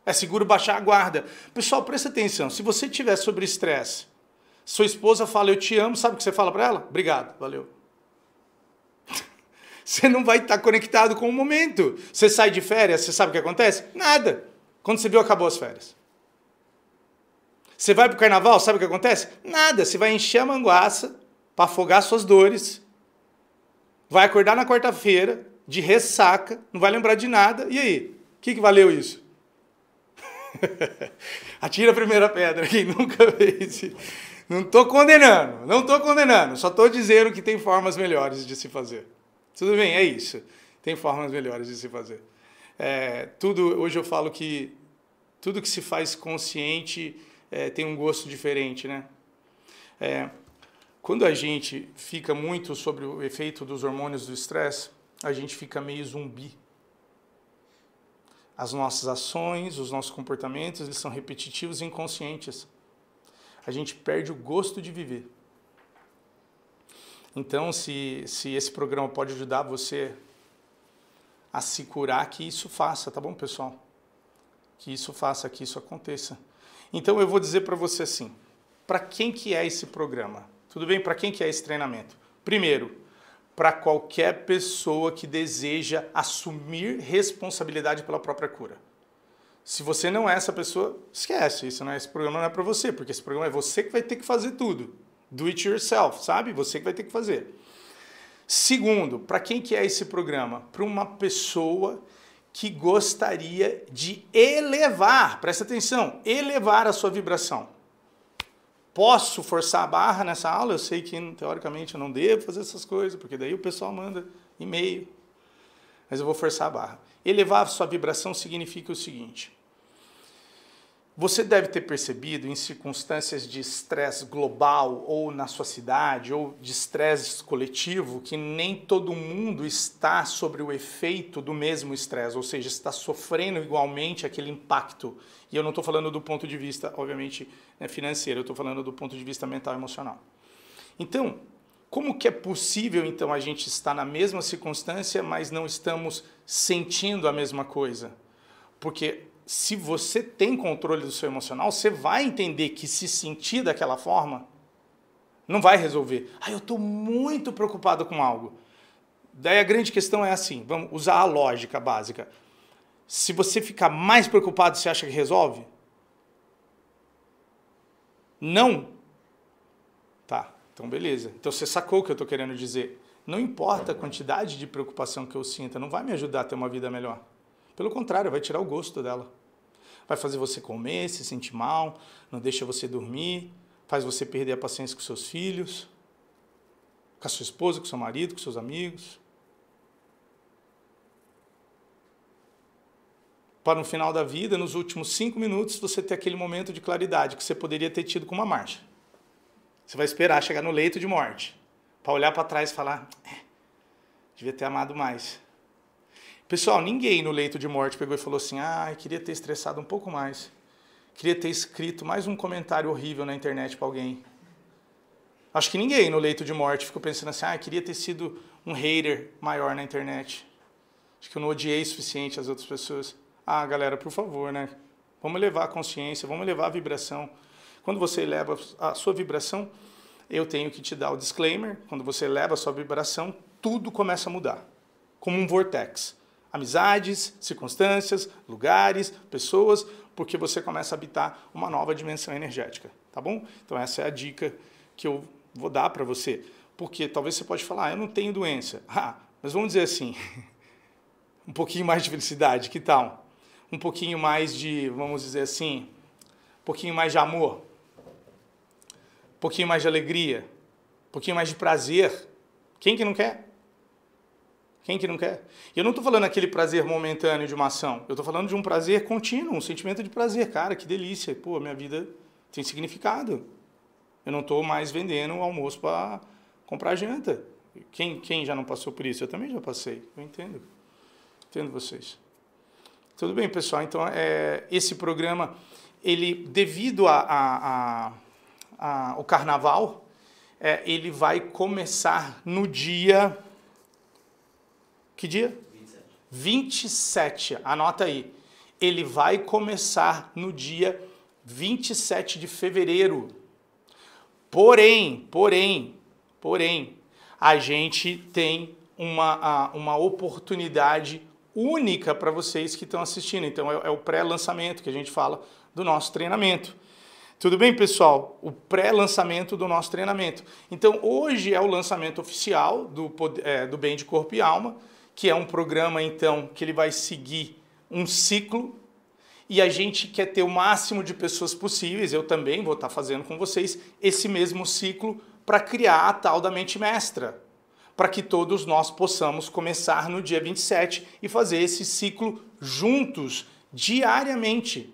É seguro baixar a guarda. Pessoal, presta atenção. Se você tiver sobre estresse, sua esposa fala eu te amo, sabe o que você fala para ela? Obrigado, valeu. Você não vai estar conectado com o momento. Você sai de férias, você sabe o que acontece? Nada. Quando você viu, acabou as férias. Você vai para o carnaval, sabe o que acontece? Nada. Você vai encher a manguaça para afogar suas dores. Vai acordar na quarta-feira, de ressaca, não vai lembrar de nada. E aí? O que, que valeu isso? Atira a primeira pedra, quem nunca fez. Não estou condenando, não estou condenando, só estou dizendo que tem formas melhores de se fazer. Tudo bem, é isso. Tem formas melhores de se fazer. É, tudo, hoje eu falo que tudo que se faz consciente é, tem um gosto diferente, né? É, quando a gente fica muito sobre o efeito dos hormônios do estresse, a gente fica meio zumbi. As nossas ações, os nossos comportamentos, eles são repetitivos e inconscientes. A gente perde o gosto de viver. Então, se, se esse programa pode ajudar você a se curar, que isso faça, tá bom, pessoal? Que isso faça, que isso aconteça. Então, eu vou dizer para você assim, para quem que é esse programa? Tudo bem? Para quem que é esse treinamento? Primeiro, para qualquer pessoa que deseja assumir responsabilidade pela própria cura. Se você não é essa pessoa, esquece. Isso não é, esse programa não é para você, porque esse programa é você que vai ter que fazer tudo. Do it yourself, sabe? Você que vai ter que fazer. Segundo, para quem que é esse programa? Para uma pessoa que gostaria de elevar, presta atenção, elevar a sua vibração posso forçar a barra nessa aula, eu sei que teoricamente eu não devo fazer essas coisas, porque daí o pessoal manda e-mail. Mas eu vou forçar a barra. Elevar a sua vibração significa o seguinte: você deve ter percebido em circunstâncias de estresse global ou na sua cidade ou de estresse coletivo que nem todo mundo está sobre o efeito do mesmo estresse, ou seja, está sofrendo igualmente aquele impacto. E eu não estou falando do ponto de vista, obviamente, né, financeiro, eu estou falando do ponto de vista mental e emocional. Então, como que é possível então a gente estar na mesma circunstância, mas não estamos sentindo a mesma coisa? Porque se você tem controle do seu emocional, você vai entender que se sentir daquela forma não vai resolver. Ah, eu estou muito preocupado com algo. Daí a grande questão é assim: vamos usar a lógica básica. Se você ficar mais preocupado, você acha que resolve? Não? Tá, então beleza. Então você sacou o que eu estou querendo dizer. Não importa a quantidade de preocupação que eu sinta, não vai me ajudar a ter uma vida melhor. Pelo contrário, vai tirar o gosto dela vai fazer você comer, se sentir mal, não deixa você dormir, faz você perder a paciência com seus filhos, com a sua esposa, com seu marido, com seus amigos. Para no final da vida, nos últimos cinco minutos, você ter aquele momento de claridade que você poderia ter tido com uma marcha. Você vai esperar chegar no leito de morte, para olhar para trás e falar: é, devia ter amado mais. Pessoal, ninguém no leito de morte pegou e falou assim: ah, queria ter estressado um pouco mais. Queria ter escrito mais um comentário horrível na internet para alguém. Acho que ninguém no leito de morte ficou pensando assim: ah, queria ter sido um hater maior na internet. Acho que eu não odiei o suficiente as outras pessoas. Ah, galera, por favor, né? Vamos levar a consciência, vamos levar a vibração. Quando você eleva a sua vibração, eu tenho que te dar o disclaimer: quando você eleva a sua vibração, tudo começa a mudar como um vortex amizades, circunstâncias, lugares, pessoas, porque você começa a habitar uma nova dimensão energética, tá bom? Então essa é a dica que eu vou dar para você, porque talvez você pode falar, ah, eu não tenho doença. Ah, mas vamos dizer assim, um pouquinho mais de felicidade, que tal? Um pouquinho mais de, vamos dizer assim, um pouquinho mais de amor, um pouquinho mais de alegria, um pouquinho mais de prazer. Quem que não quer? Quem que não quer? Eu não estou falando aquele prazer momentâneo de uma ação. Eu estou falando de um prazer contínuo, um sentimento de prazer. Cara, que delícia. Pô, minha vida tem significado. Eu não estou mais vendendo o almoço para comprar janta. Quem, quem já não passou por isso? Eu também já passei. Eu entendo. Entendo vocês. Tudo bem, pessoal. Então, é, esse programa, ele, devido a, a, a, a ao carnaval, é, ele vai começar no dia que dia? 27. 27. Anota aí. Ele vai começar no dia 27 de fevereiro. Porém, porém, porém, a gente tem uma, uma oportunidade única para vocês que estão assistindo. Então, é, é o pré-lançamento que a gente fala do nosso treinamento. Tudo bem, pessoal? O pré-lançamento do nosso treinamento. Então, hoje é o lançamento oficial do, é, do Bem de Corpo e Alma que é um programa então que ele vai seguir um ciclo e a gente quer ter o máximo de pessoas possíveis, eu também vou estar fazendo com vocês esse mesmo ciclo para criar a tal da mente mestra, para que todos nós possamos começar no dia 27 e fazer esse ciclo juntos, diariamente.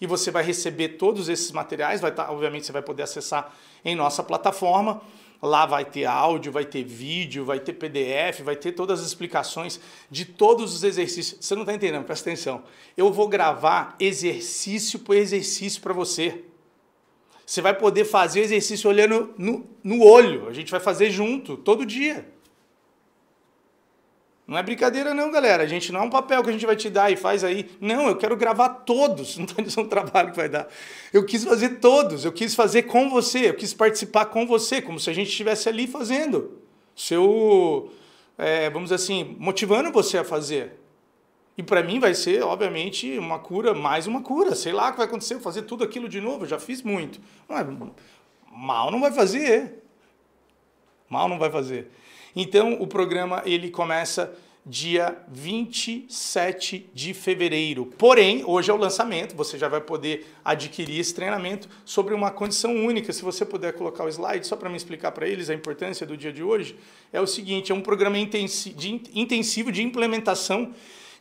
E você vai receber todos esses materiais, vai estar, tá, obviamente você vai poder acessar em nossa plataforma. Lá vai ter áudio, vai ter vídeo, vai ter PDF, vai ter todas as explicações de todos os exercícios. Você não está entendendo, presta atenção. Eu vou gravar exercício por exercício para você. Você vai poder fazer o exercício olhando no, no olho. A gente vai fazer junto, todo dia. Não é brincadeira não, galera. A gente não é um papel que a gente vai te dar e faz aí. Não, eu quero gravar todos. Não tá um trabalho que vai dar. Eu quis fazer todos. Eu quis fazer com você. Eu quis participar com você, como se a gente estivesse ali fazendo. Seu, é, vamos dizer assim, motivando você a fazer. E para mim vai ser, obviamente, uma cura, mais uma cura. Sei lá o que vai acontecer, eu fazer tudo aquilo de novo, eu já fiz muito. mal não vai fazer. Mal não vai fazer. Então, o programa ele começa dia 27 de fevereiro. Porém, hoje é o lançamento, você já vai poder adquirir esse treinamento sobre uma condição única. Se você puder colocar o slide só para me explicar para eles a importância do dia de hoje, é o seguinte, é um programa intensivo de implementação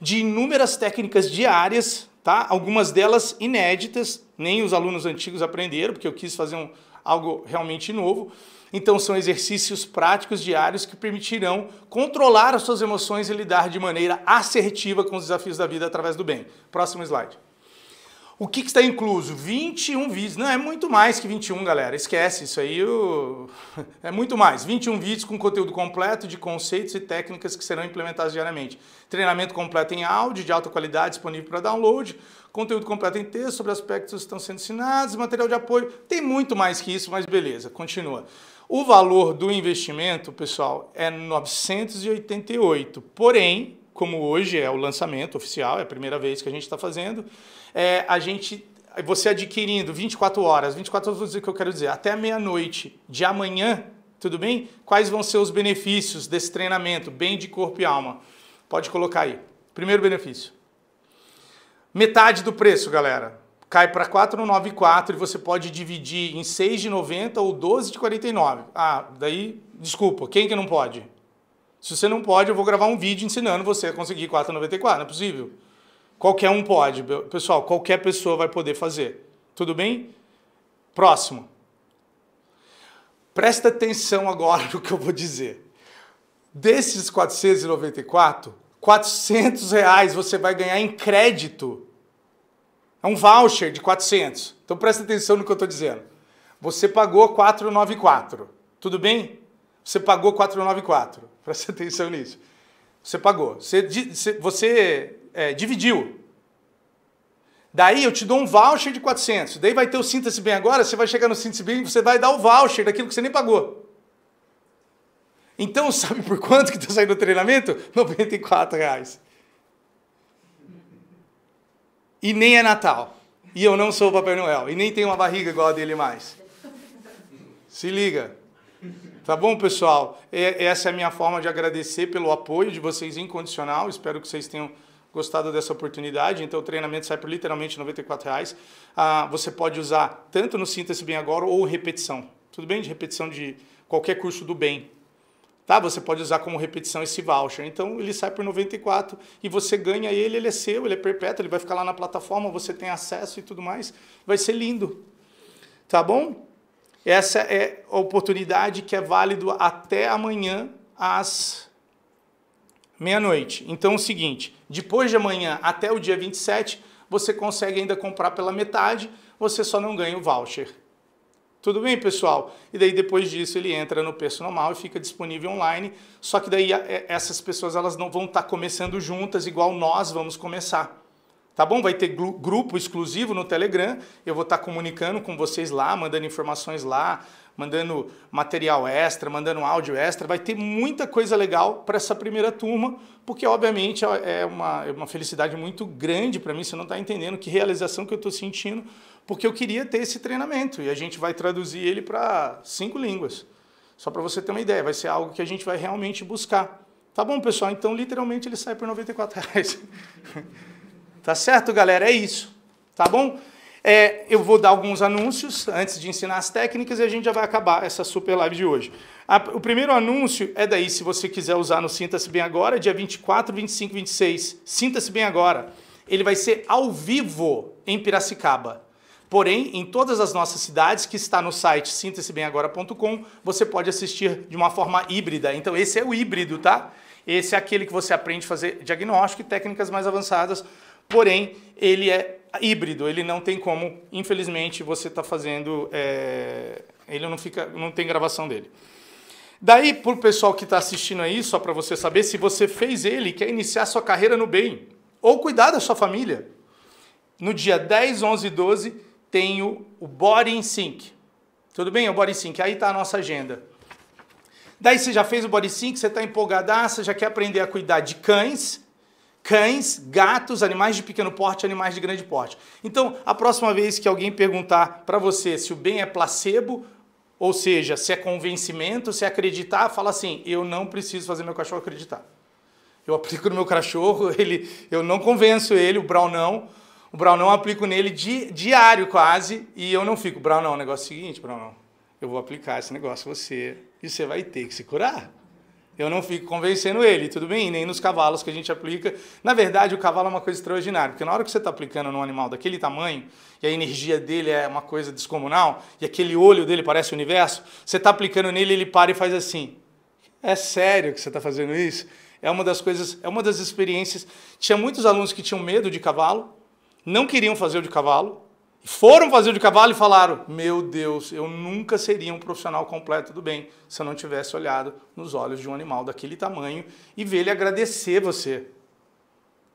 de inúmeras técnicas diárias, tá? Algumas delas inéditas, nem os alunos antigos aprenderam, porque eu quis fazer um, algo realmente novo então, são exercícios práticos diários que permitirão controlar as suas emoções e lidar de maneira assertiva com os desafios da vida através do bem. Próximo slide. O que, que está incluso? 21 vídeos. Não, é muito mais que 21, galera. Esquece isso aí. Eu... É muito mais. 21 vídeos com conteúdo completo de conceitos e técnicas que serão implementados diariamente. Treinamento completo em áudio, de alta qualidade, disponível para download. Conteúdo completo em texto sobre aspectos que estão sendo ensinados, material de apoio. Tem muito mais que isso, mas beleza. Continua. O valor do investimento, pessoal, é 988. Porém, como hoje é o lançamento oficial, é a primeira vez que a gente está fazendo, é, a gente você adquirindo 24 horas, 24 horas vou dizer o que eu quero dizer, até meia-noite de amanhã, tudo bem? Quais vão ser os benefícios desse treinamento, bem de corpo e alma? Pode colocar aí. Primeiro benefício. Metade do preço, galera cai para 494 e você pode dividir em 6 de ou 12 de Ah, daí, desculpa, quem que não pode? Se você não pode, eu vou gravar um vídeo ensinando você a conseguir 494, não é possível? Qualquer um pode, pessoal, qualquer pessoa vai poder fazer. Tudo bem? Próximo. Presta atenção agora no que eu vou dizer. Desses 494, 400 reais você vai ganhar em crédito é um voucher de 400. Então presta atenção no que eu estou dizendo. Você pagou 494, tudo bem? Você pagou 494, presta atenção nisso. Você pagou, você, você é, dividiu. Daí eu te dou um voucher de 400. Daí vai ter o síntese bem agora, você vai chegar no síntese bem e você vai dar o voucher daquilo que você nem pagou. Então, sabe por quanto que está saindo o treinamento? R$ 94. Reais e nem é Natal. E eu não sou o Papai Noel. E nem tenho uma barriga igual a dele mais. Se liga. Tá bom, pessoal? E, essa é a minha forma de agradecer pelo apoio de vocês incondicional. Espero que vocês tenham gostado dessa oportunidade. Então, o treinamento sai por literalmente R$ 94,00. Ah, você pode usar tanto no Sinta-se Bem Agora ou repetição. Tudo bem? De repetição de qualquer curso do bem. Tá? Você pode usar como repetição esse voucher. Então ele sai por 94 e você ganha ele, ele é seu, ele é perpétuo, ele vai ficar lá na plataforma, você tem acesso e tudo mais. Vai ser lindo. Tá bom? Essa é a oportunidade que é válido até amanhã às meia-noite. Então é o seguinte, depois de amanhã até o dia 27, você consegue ainda comprar pela metade, você só não ganha o voucher. Tudo bem, pessoal? E daí depois disso ele entra no preço normal e fica disponível online. Só que daí é, essas pessoas elas não vão estar tá começando juntas igual nós vamos começar. Tá bom? Vai ter grupo exclusivo no Telegram. Eu vou estar tá comunicando com vocês lá, mandando informações lá, mandando material extra, mandando áudio extra. Vai ter muita coisa legal para essa primeira turma, porque obviamente é, é uma, é uma felicidade muito grande para mim. Você não está entendendo que realização que eu estou sentindo, porque eu queria ter esse treinamento e a gente vai traduzir ele para cinco línguas. Só para você ter uma ideia, vai ser algo que a gente vai realmente buscar. Tá bom, pessoal? Então, literalmente, ele sai por 94 reais. tá certo, galera? É isso. Tá bom? É, eu vou dar alguns anúncios antes de ensinar as técnicas e a gente já vai acabar essa super live de hoje. A, o primeiro anúncio é daí, se você quiser usar no Sinta-se Bem Agora, dia 24, 25, 26. Sinta-se Bem Agora. Ele vai ser ao vivo em Piracicaba. Porém, em todas as nossas cidades, que está no site sintesebemagora.com você pode assistir de uma forma híbrida. Então, esse é o híbrido, tá? Esse é aquele que você aprende a fazer diagnóstico e técnicas mais avançadas, porém, ele é híbrido, ele não tem como, infelizmente, você está fazendo. É... Ele não fica. não tem gravação dele. Daí, para o pessoal que está assistindo aí, só para você saber, se você fez ele, quer iniciar sua carreira no bem, ou cuidar da sua família. No dia 10, 11 e 12, tenho o Body in Sync. Tudo bem? O Body in Sync. Aí está a nossa agenda. Daí você já fez o Body Sync, você está empolgadaça, já quer aprender a cuidar de cães, cães, gatos, animais de pequeno porte, animais de grande porte. Então, a próxima vez que alguém perguntar para você se o bem é placebo, ou seja, se é convencimento, se é acreditar, fala assim: eu não preciso fazer meu cachorro acreditar. Eu aplico no meu cachorro, ele, eu não convenço ele, o Brown não, o Brown não aplico nele di, diário quase e eu não fico. Brown não, negócio é o seguinte, Brown não. Eu vou aplicar esse negócio você e você vai ter que se curar. Eu não fico convencendo ele, tudo bem? Nem nos cavalos que a gente aplica. Na verdade, o cavalo é uma coisa extraordinária, porque na hora que você está aplicando num animal daquele tamanho, e a energia dele é uma coisa descomunal, e aquele olho dele parece o universo, você está aplicando nele, ele para e faz assim. É sério que você está fazendo isso? É uma das coisas, é uma das experiências. Tinha muitos alunos que tinham medo de cavalo, não queriam fazer o de cavalo, foram fazer o de cavalo e falaram: Meu Deus, eu nunca seria um profissional completo do bem se eu não tivesse olhado nos olhos de um animal daquele tamanho e ver ele agradecer você.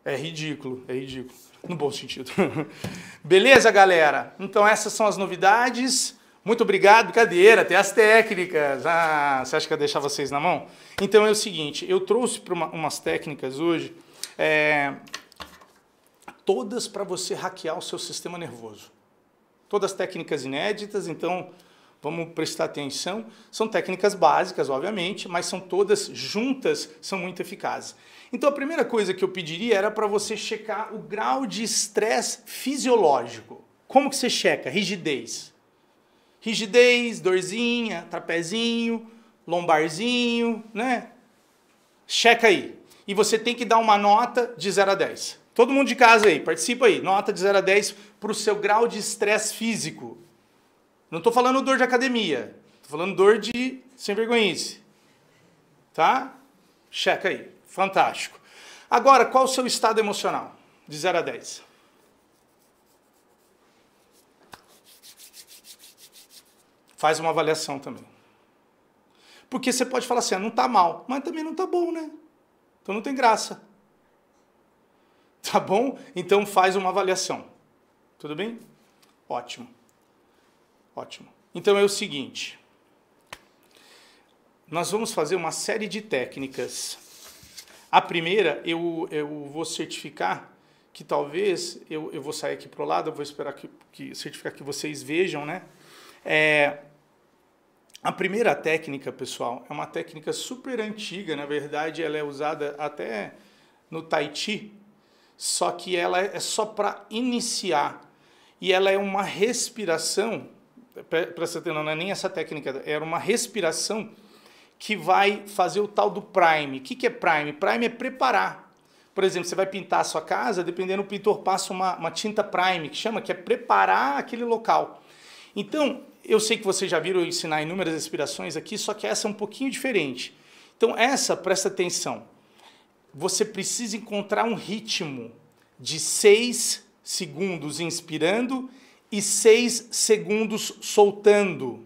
É ridículo, é ridículo. No bom sentido. Beleza, galera? Então, essas são as novidades. Muito obrigado, brincadeira, até as técnicas. Ah, você acha que eu ia deixar vocês na mão? Então é o seguinte: eu trouxe para uma, umas técnicas hoje. É, todas para você hackear o seu sistema nervoso. Todas técnicas inéditas, então vamos prestar atenção. São técnicas básicas, obviamente, mas são todas juntas, são muito eficazes. Então a primeira coisa que eu pediria era para você checar o grau de estresse fisiológico. Como que você checa? Rigidez. Rigidez, dorzinha, trapezinho, lombarzinho, né? Checa aí. E você tem que dar uma nota de 0 a 10. Todo mundo de casa aí, participa aí. Nota de 0 a 10 para o seu grau de estresse físico. Não estou falando dor de academia. Estou falando dor de sem vergonhice. Tá? Checa aí. Fantástico. Agora, qual o seu estado emocional? De 0 a 10. Faz uma avaliação também. Porque você pode falar assim, ah, não está mal, mas também não está bom, né? Então não tem graça. Tá bom? Então faz uma avaliação. Tudo bem? Ótimo. Ótimo. Então é o seguinte. Nós vamos fazer uma série de técnicas. A primeira, eu, eu vou certificar que talvez, eu, eu vou sair aqui para o lado, eu vou esperar que, que certificar que vocês vejam, né? É, a primeira técnica, pessoal, é uma técnica super antiga, na verdade, ela é usada até no Tahiti, só que ela é só para iniciar. E ela é uma respiração, presta atenção, não é nem essa técnica, era é uma respiração que vai fazer o tal do prime. O que, que é prime? Prime é preparar. Por exemplo, você vai pintar a sua casa, dependendo, o pintor passa uma, uma tinta prime, que chama, que é preparar aquele local. Então, eu sei que vocês já viram eu ensinar inúmeras respirações aqui, só que essa é um pouquinho diferente. Então, essa, presta atenção, você precisa encontrar um ritmo de seis segundos inspirando e seis segundos soltando.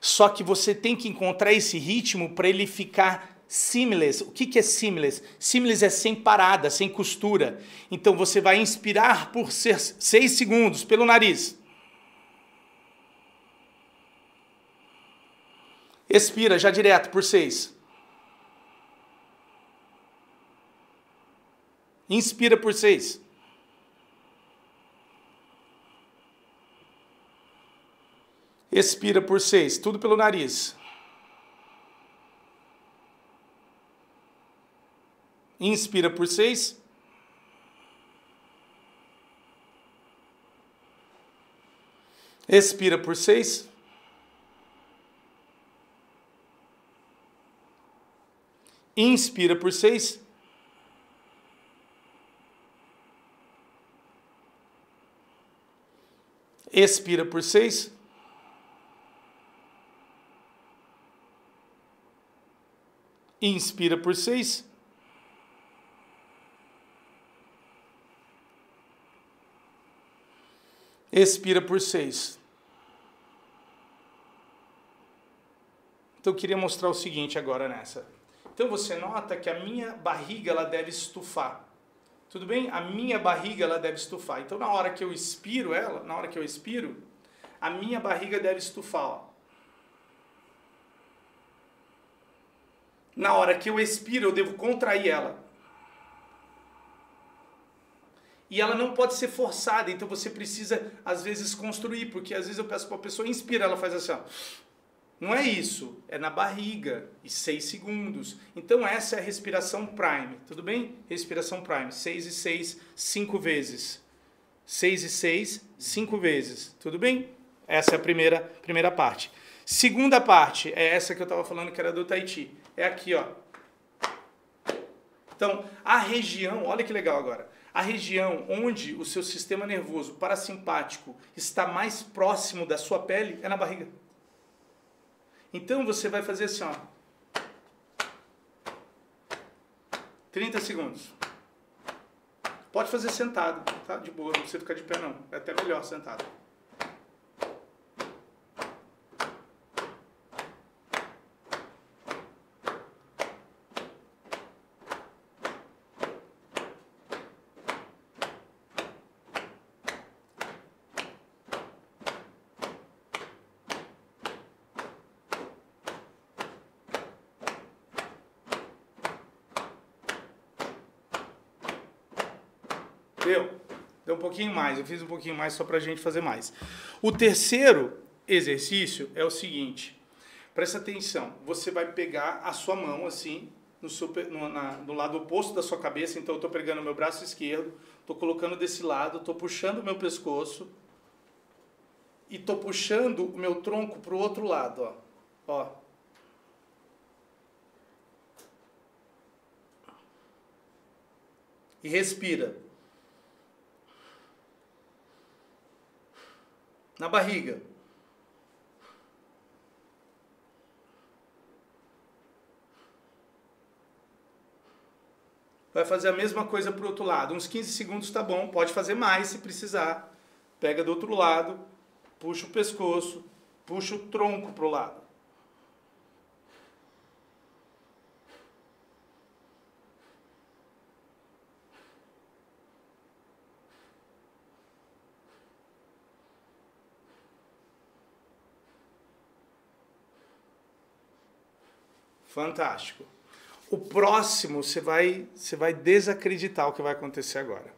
Só que você tem que encontrar esse ritmo para ele ficar seamless. O que, que é seamless? Seamless é sem parada, sem costura. Então você vai inspirar por seis segundos pelo nariz. Expira já direto por seis. Inspira por seis. Expira por seis, tudo pelo nariz. Inspira por seis. Expira por seis. Inspira por seis. expira por seis. Inspira por seis. Expira por seis. Então eu queria mostrar o seguinte agora nessa. Então você nota que a minha barriga ela deve estufar. Tudo bem? A minha barriga ela deve estufar. Então na hora que eu expiro ela, na hora que eu expiro, a minha barriga deve estufar. Ó. Na hora que eu expiro, eu devo contrair ela. E ela não pode ser forçada, então você precisa, às vezes, construir, porque às vezes eu peço para a pessoa inspira, ela faz assim, ó. Não é isso, é na barriga e 6 segundos. Então essa é a respiração prime, tudo bem? Respiração prime, 6 e 6, 5 vezes. 6 e 6, 5 vezes, tudo bem? Essa é a primeira, primeira parte. Segunda parte, é essa que eu estava falando que era do Tahiti. É aqui, ó. Então, a região, olha que legal agora. A região onde o seu sistema nervoso parasimpático está mais próximo da sua pele é na barriga. Então você vai fazer assim, ó. 30 segundos. Pode fazer sentado, tá? De boa, não precisa ficar de pé não. É até melhor sentado. pouquinho mais, eu fiz um pouquinho mais só para a gente fazer mais. O terceiro exercício é o seguinte: presta atenção, você vai pegar a sua mão assim, no, super, no, na, no lado oposto da sua cabeça, então eu estou pegando meu braço esquerdo, estou colocando desse lado, estou puxando o meu pescoço e estou puxando o meu tronco para o outro lado, ó. ó. e respira. na barriga. Vai fazer a mesma coisa para o outro lado. Uns 15 segundos está bom, pode fazer mais se precisar. Pega do outro lado, puxa o pescoço, puxa o tronco para o lado. Fantástico. O próximo você vai, você vai desacreditar o que vai acontecer agora.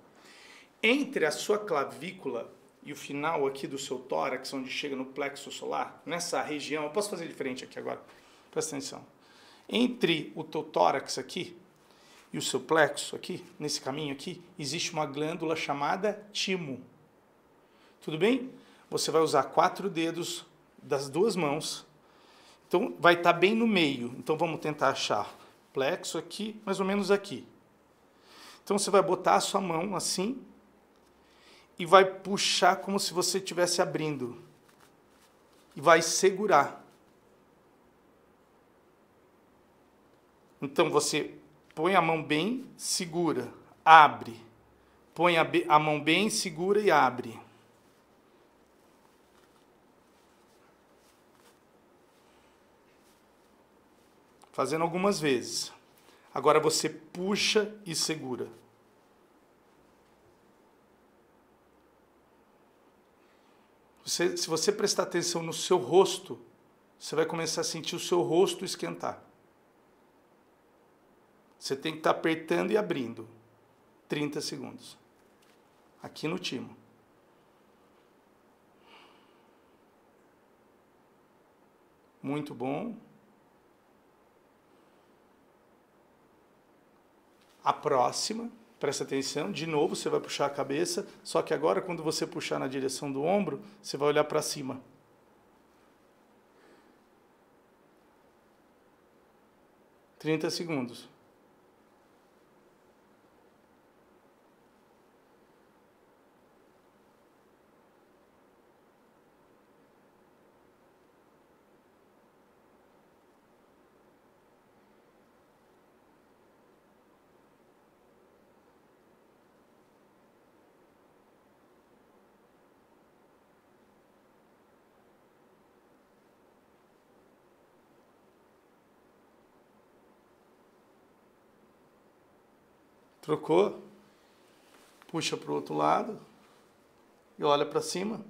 Entre a sua clavícula e o final aqui do seu tórax, onde chega no plexo solar, nessa região, eu posso fazer diferente aqui agora. Presta atenção. Entre o teu tórax aqui e o seu plexo aqui, nesse caminho aqui, existe uma glândula chamada timo. Tudo bem? Você vai usar quatro dedos das duas mãos então, vai estar tá bem no meio. Então, vamos tentar achar plexo aqui, mais ou menos aqui. Então, você vai botar a sua mão assim e vai puxar como se você estivesse abrindo. E vai segurar. Então, você põe a mão bem, segura, abre. Põe a, a mão bem, segura e abre. fazendo algumas vezes. Agora você puxa e segura. Você, se você prestar atenção no seu rosto, você vai começar a sentir o seu rosto esquentar. Você tem que estar tá apertando e abrindo. 30 segundos. Aqui no timo. Muito bom. A próxima, presta atenção, de novo você vai puxar a cabeça, só que agora quando você puxar na direção do ombro, você vai olhar para cima. Trinta segundos. Trocou, puxa para o outro lado e olha para cima.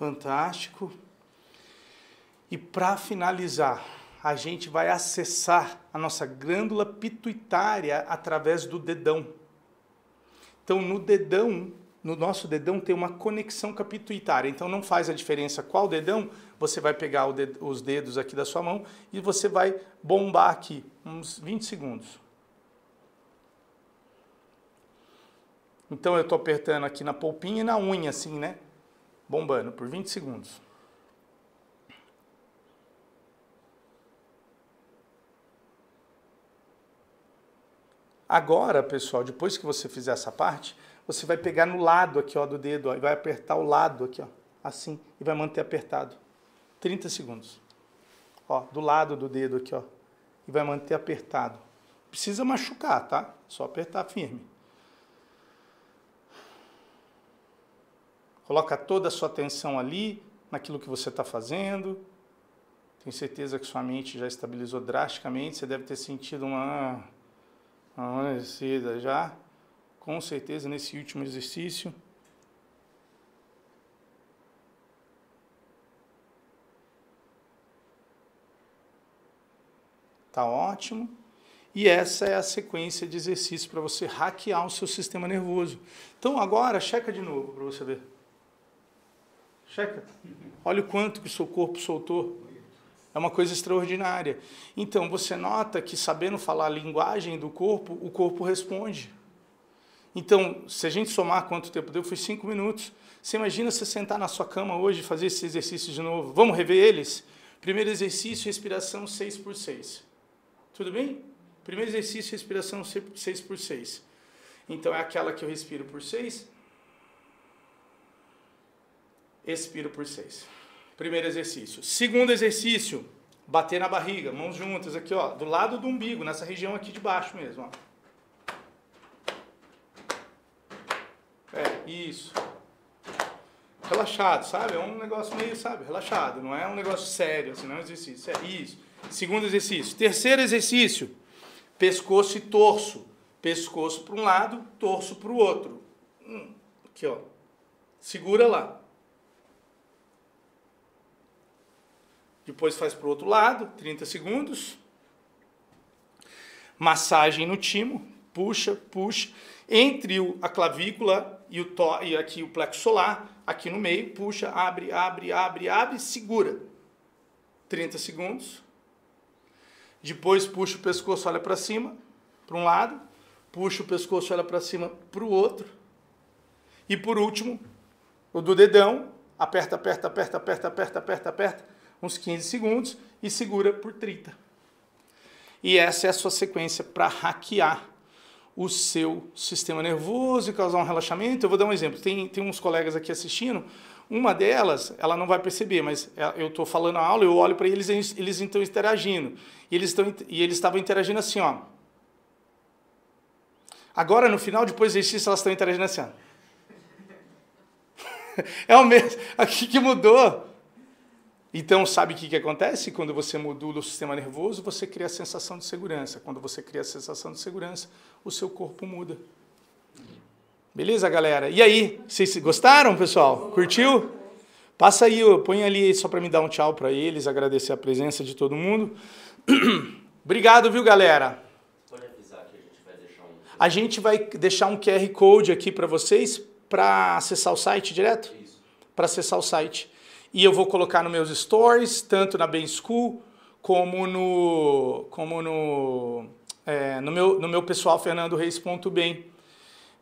fantástico. E para finalizar, a gente vai acessar a nossa glândula pituitária através do dedão. Então, no dedão, no nosso dedão tem uma conexão com a pituitária. Então, não faz a diferença qual dedão, você vai pegar os dedos aqui da sua mão e você vai bombar aqui uns 20 segundos. Então, eu estou apertando aqui na polpinha e na unha, assim, né? bombando por 20 segundos. Agora, pessoal, depois que você fizer essa parte, você vai pegar no lado aqui ó, do dedo ó, e vai apertar o lado aqui, ó, assim, e vai manter apertado. 30 segundos. Ó, do lado do dedo aqui, ó, e vai manter apertado. Precisa machucar, tá? Só apertar firme. Coloca toda a sua atenção ali, naquilo que você está fazendo. Tenho certeza que sua mente já estabilizou drasticamente. Você deve ter sentido uma amanhecida já. Com certeza, nesse último exercício. Tá ótimo. E essa é a sequência de exercícios para você hackear o seu sistema nervoso. Então agora checa de novo para você ver. Checa. Olha o quanto que o seu corpo soltou. É uma coisa extraordinária. Então, você nota que sabendo falar a linguagem do corpo, o corpo responde. Então, se a gente somar quanto tempo deu, foi cinco minutos. Você imagina você sentar na sua cama hoje e fazer esse exercício de novo. Vamos rever eles? Primeiro exercício, respiração 6 por 6. Tudo bem? Primeiro exercício, respiração 6 por 6. Então, é aquela que eu respiro por 6, expiro por seis. Primeiro exercício. Segundo exercício, bater na barriga, mãos juntas aqui, ó, do lado do umbigo, nessa região aqui de baixo mesmo, ó. É, isso. Relaxado, sabe? É um negócio meio, sabe, relaxado, não é um negócio sério, assim, não é um exercício. É isso. Segundo exercício. Terceiro exercício, pescoço e torso. Pescoço para um lado, torso para o outro. Hum, aqui, ó. Segura lá. Depois faz para o outro lado, 30 segundos. Massagem no timo, puxa, puxa. Entre a clavícula e, o to, e aqui o plexo solar, aqui no meio, puxa, abre, abre, abre, abre, segura. 30 segundos. Depois puxa o pescoço, olha para cima, para um lado. Puxa o pescoço, olha para cima, para o outro. E por último, o do dedão, aperta, aperta, aperta, aperta, aperta, aperta, aperta, uns 15 segundos e segura por 30. E essa é a sua sequência para hackear o seu sistema nervoso e causar um relaxamento. Eu vou dar um exemplo. Tem, tem uns colegas aqui assistindo. Uma delas, ela não vai perceber, mas é, eu estou falando a aula, eu olho para eles, eles estão interagindo. E eles, estão, e eles estavam interagindo assim, ó. Agora, no final, depois do exercício, elas estão interagindo assim, ó. É o mesmo. Aqui que mudou então, sabe o que, que acontece? Quando você modula o sistema nervoso, você cria a sensação de segurança. Quando você cria a sensação de segurança, o seu corpo muda. Beleza, galera? E aí, vocês gostaram, pessoal? Curtiu? Passa aí, põe ali só para me dar um tchau para eles, agradecer a presença de todo mundo. Obrigado, viu, galera? Pode avisar que a gente vai deixar um... A gente vai deixar um QR Code aqui para vocês para acessar o site direto? Isso. Para acessar o site e eu vou colocar nos meus stories, tanto na Ben School como no, como no, é, no, meu, no meu pessoal fernandoreis.bem.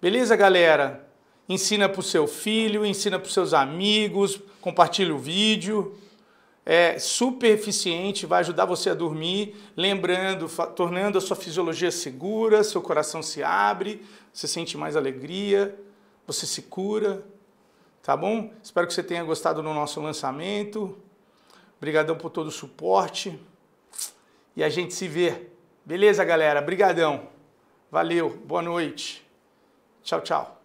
Beleza, galera? Ensina para o seu filho, ensina para os seus amigos, compartilha o vídeo. É super eficiente, vai ajudar você a dormir, lembrando, tornando a sua fisiologia segura, seu coração se abre, você sente mais alegria, você se cura. Tá bom? Espero que você tenha gostado do nosso lançamento. Obrigadão por todo o suporte. E a gente se vê. Beleza, galera? obrigadão Valeu. Boa noite. Tchau, tchau.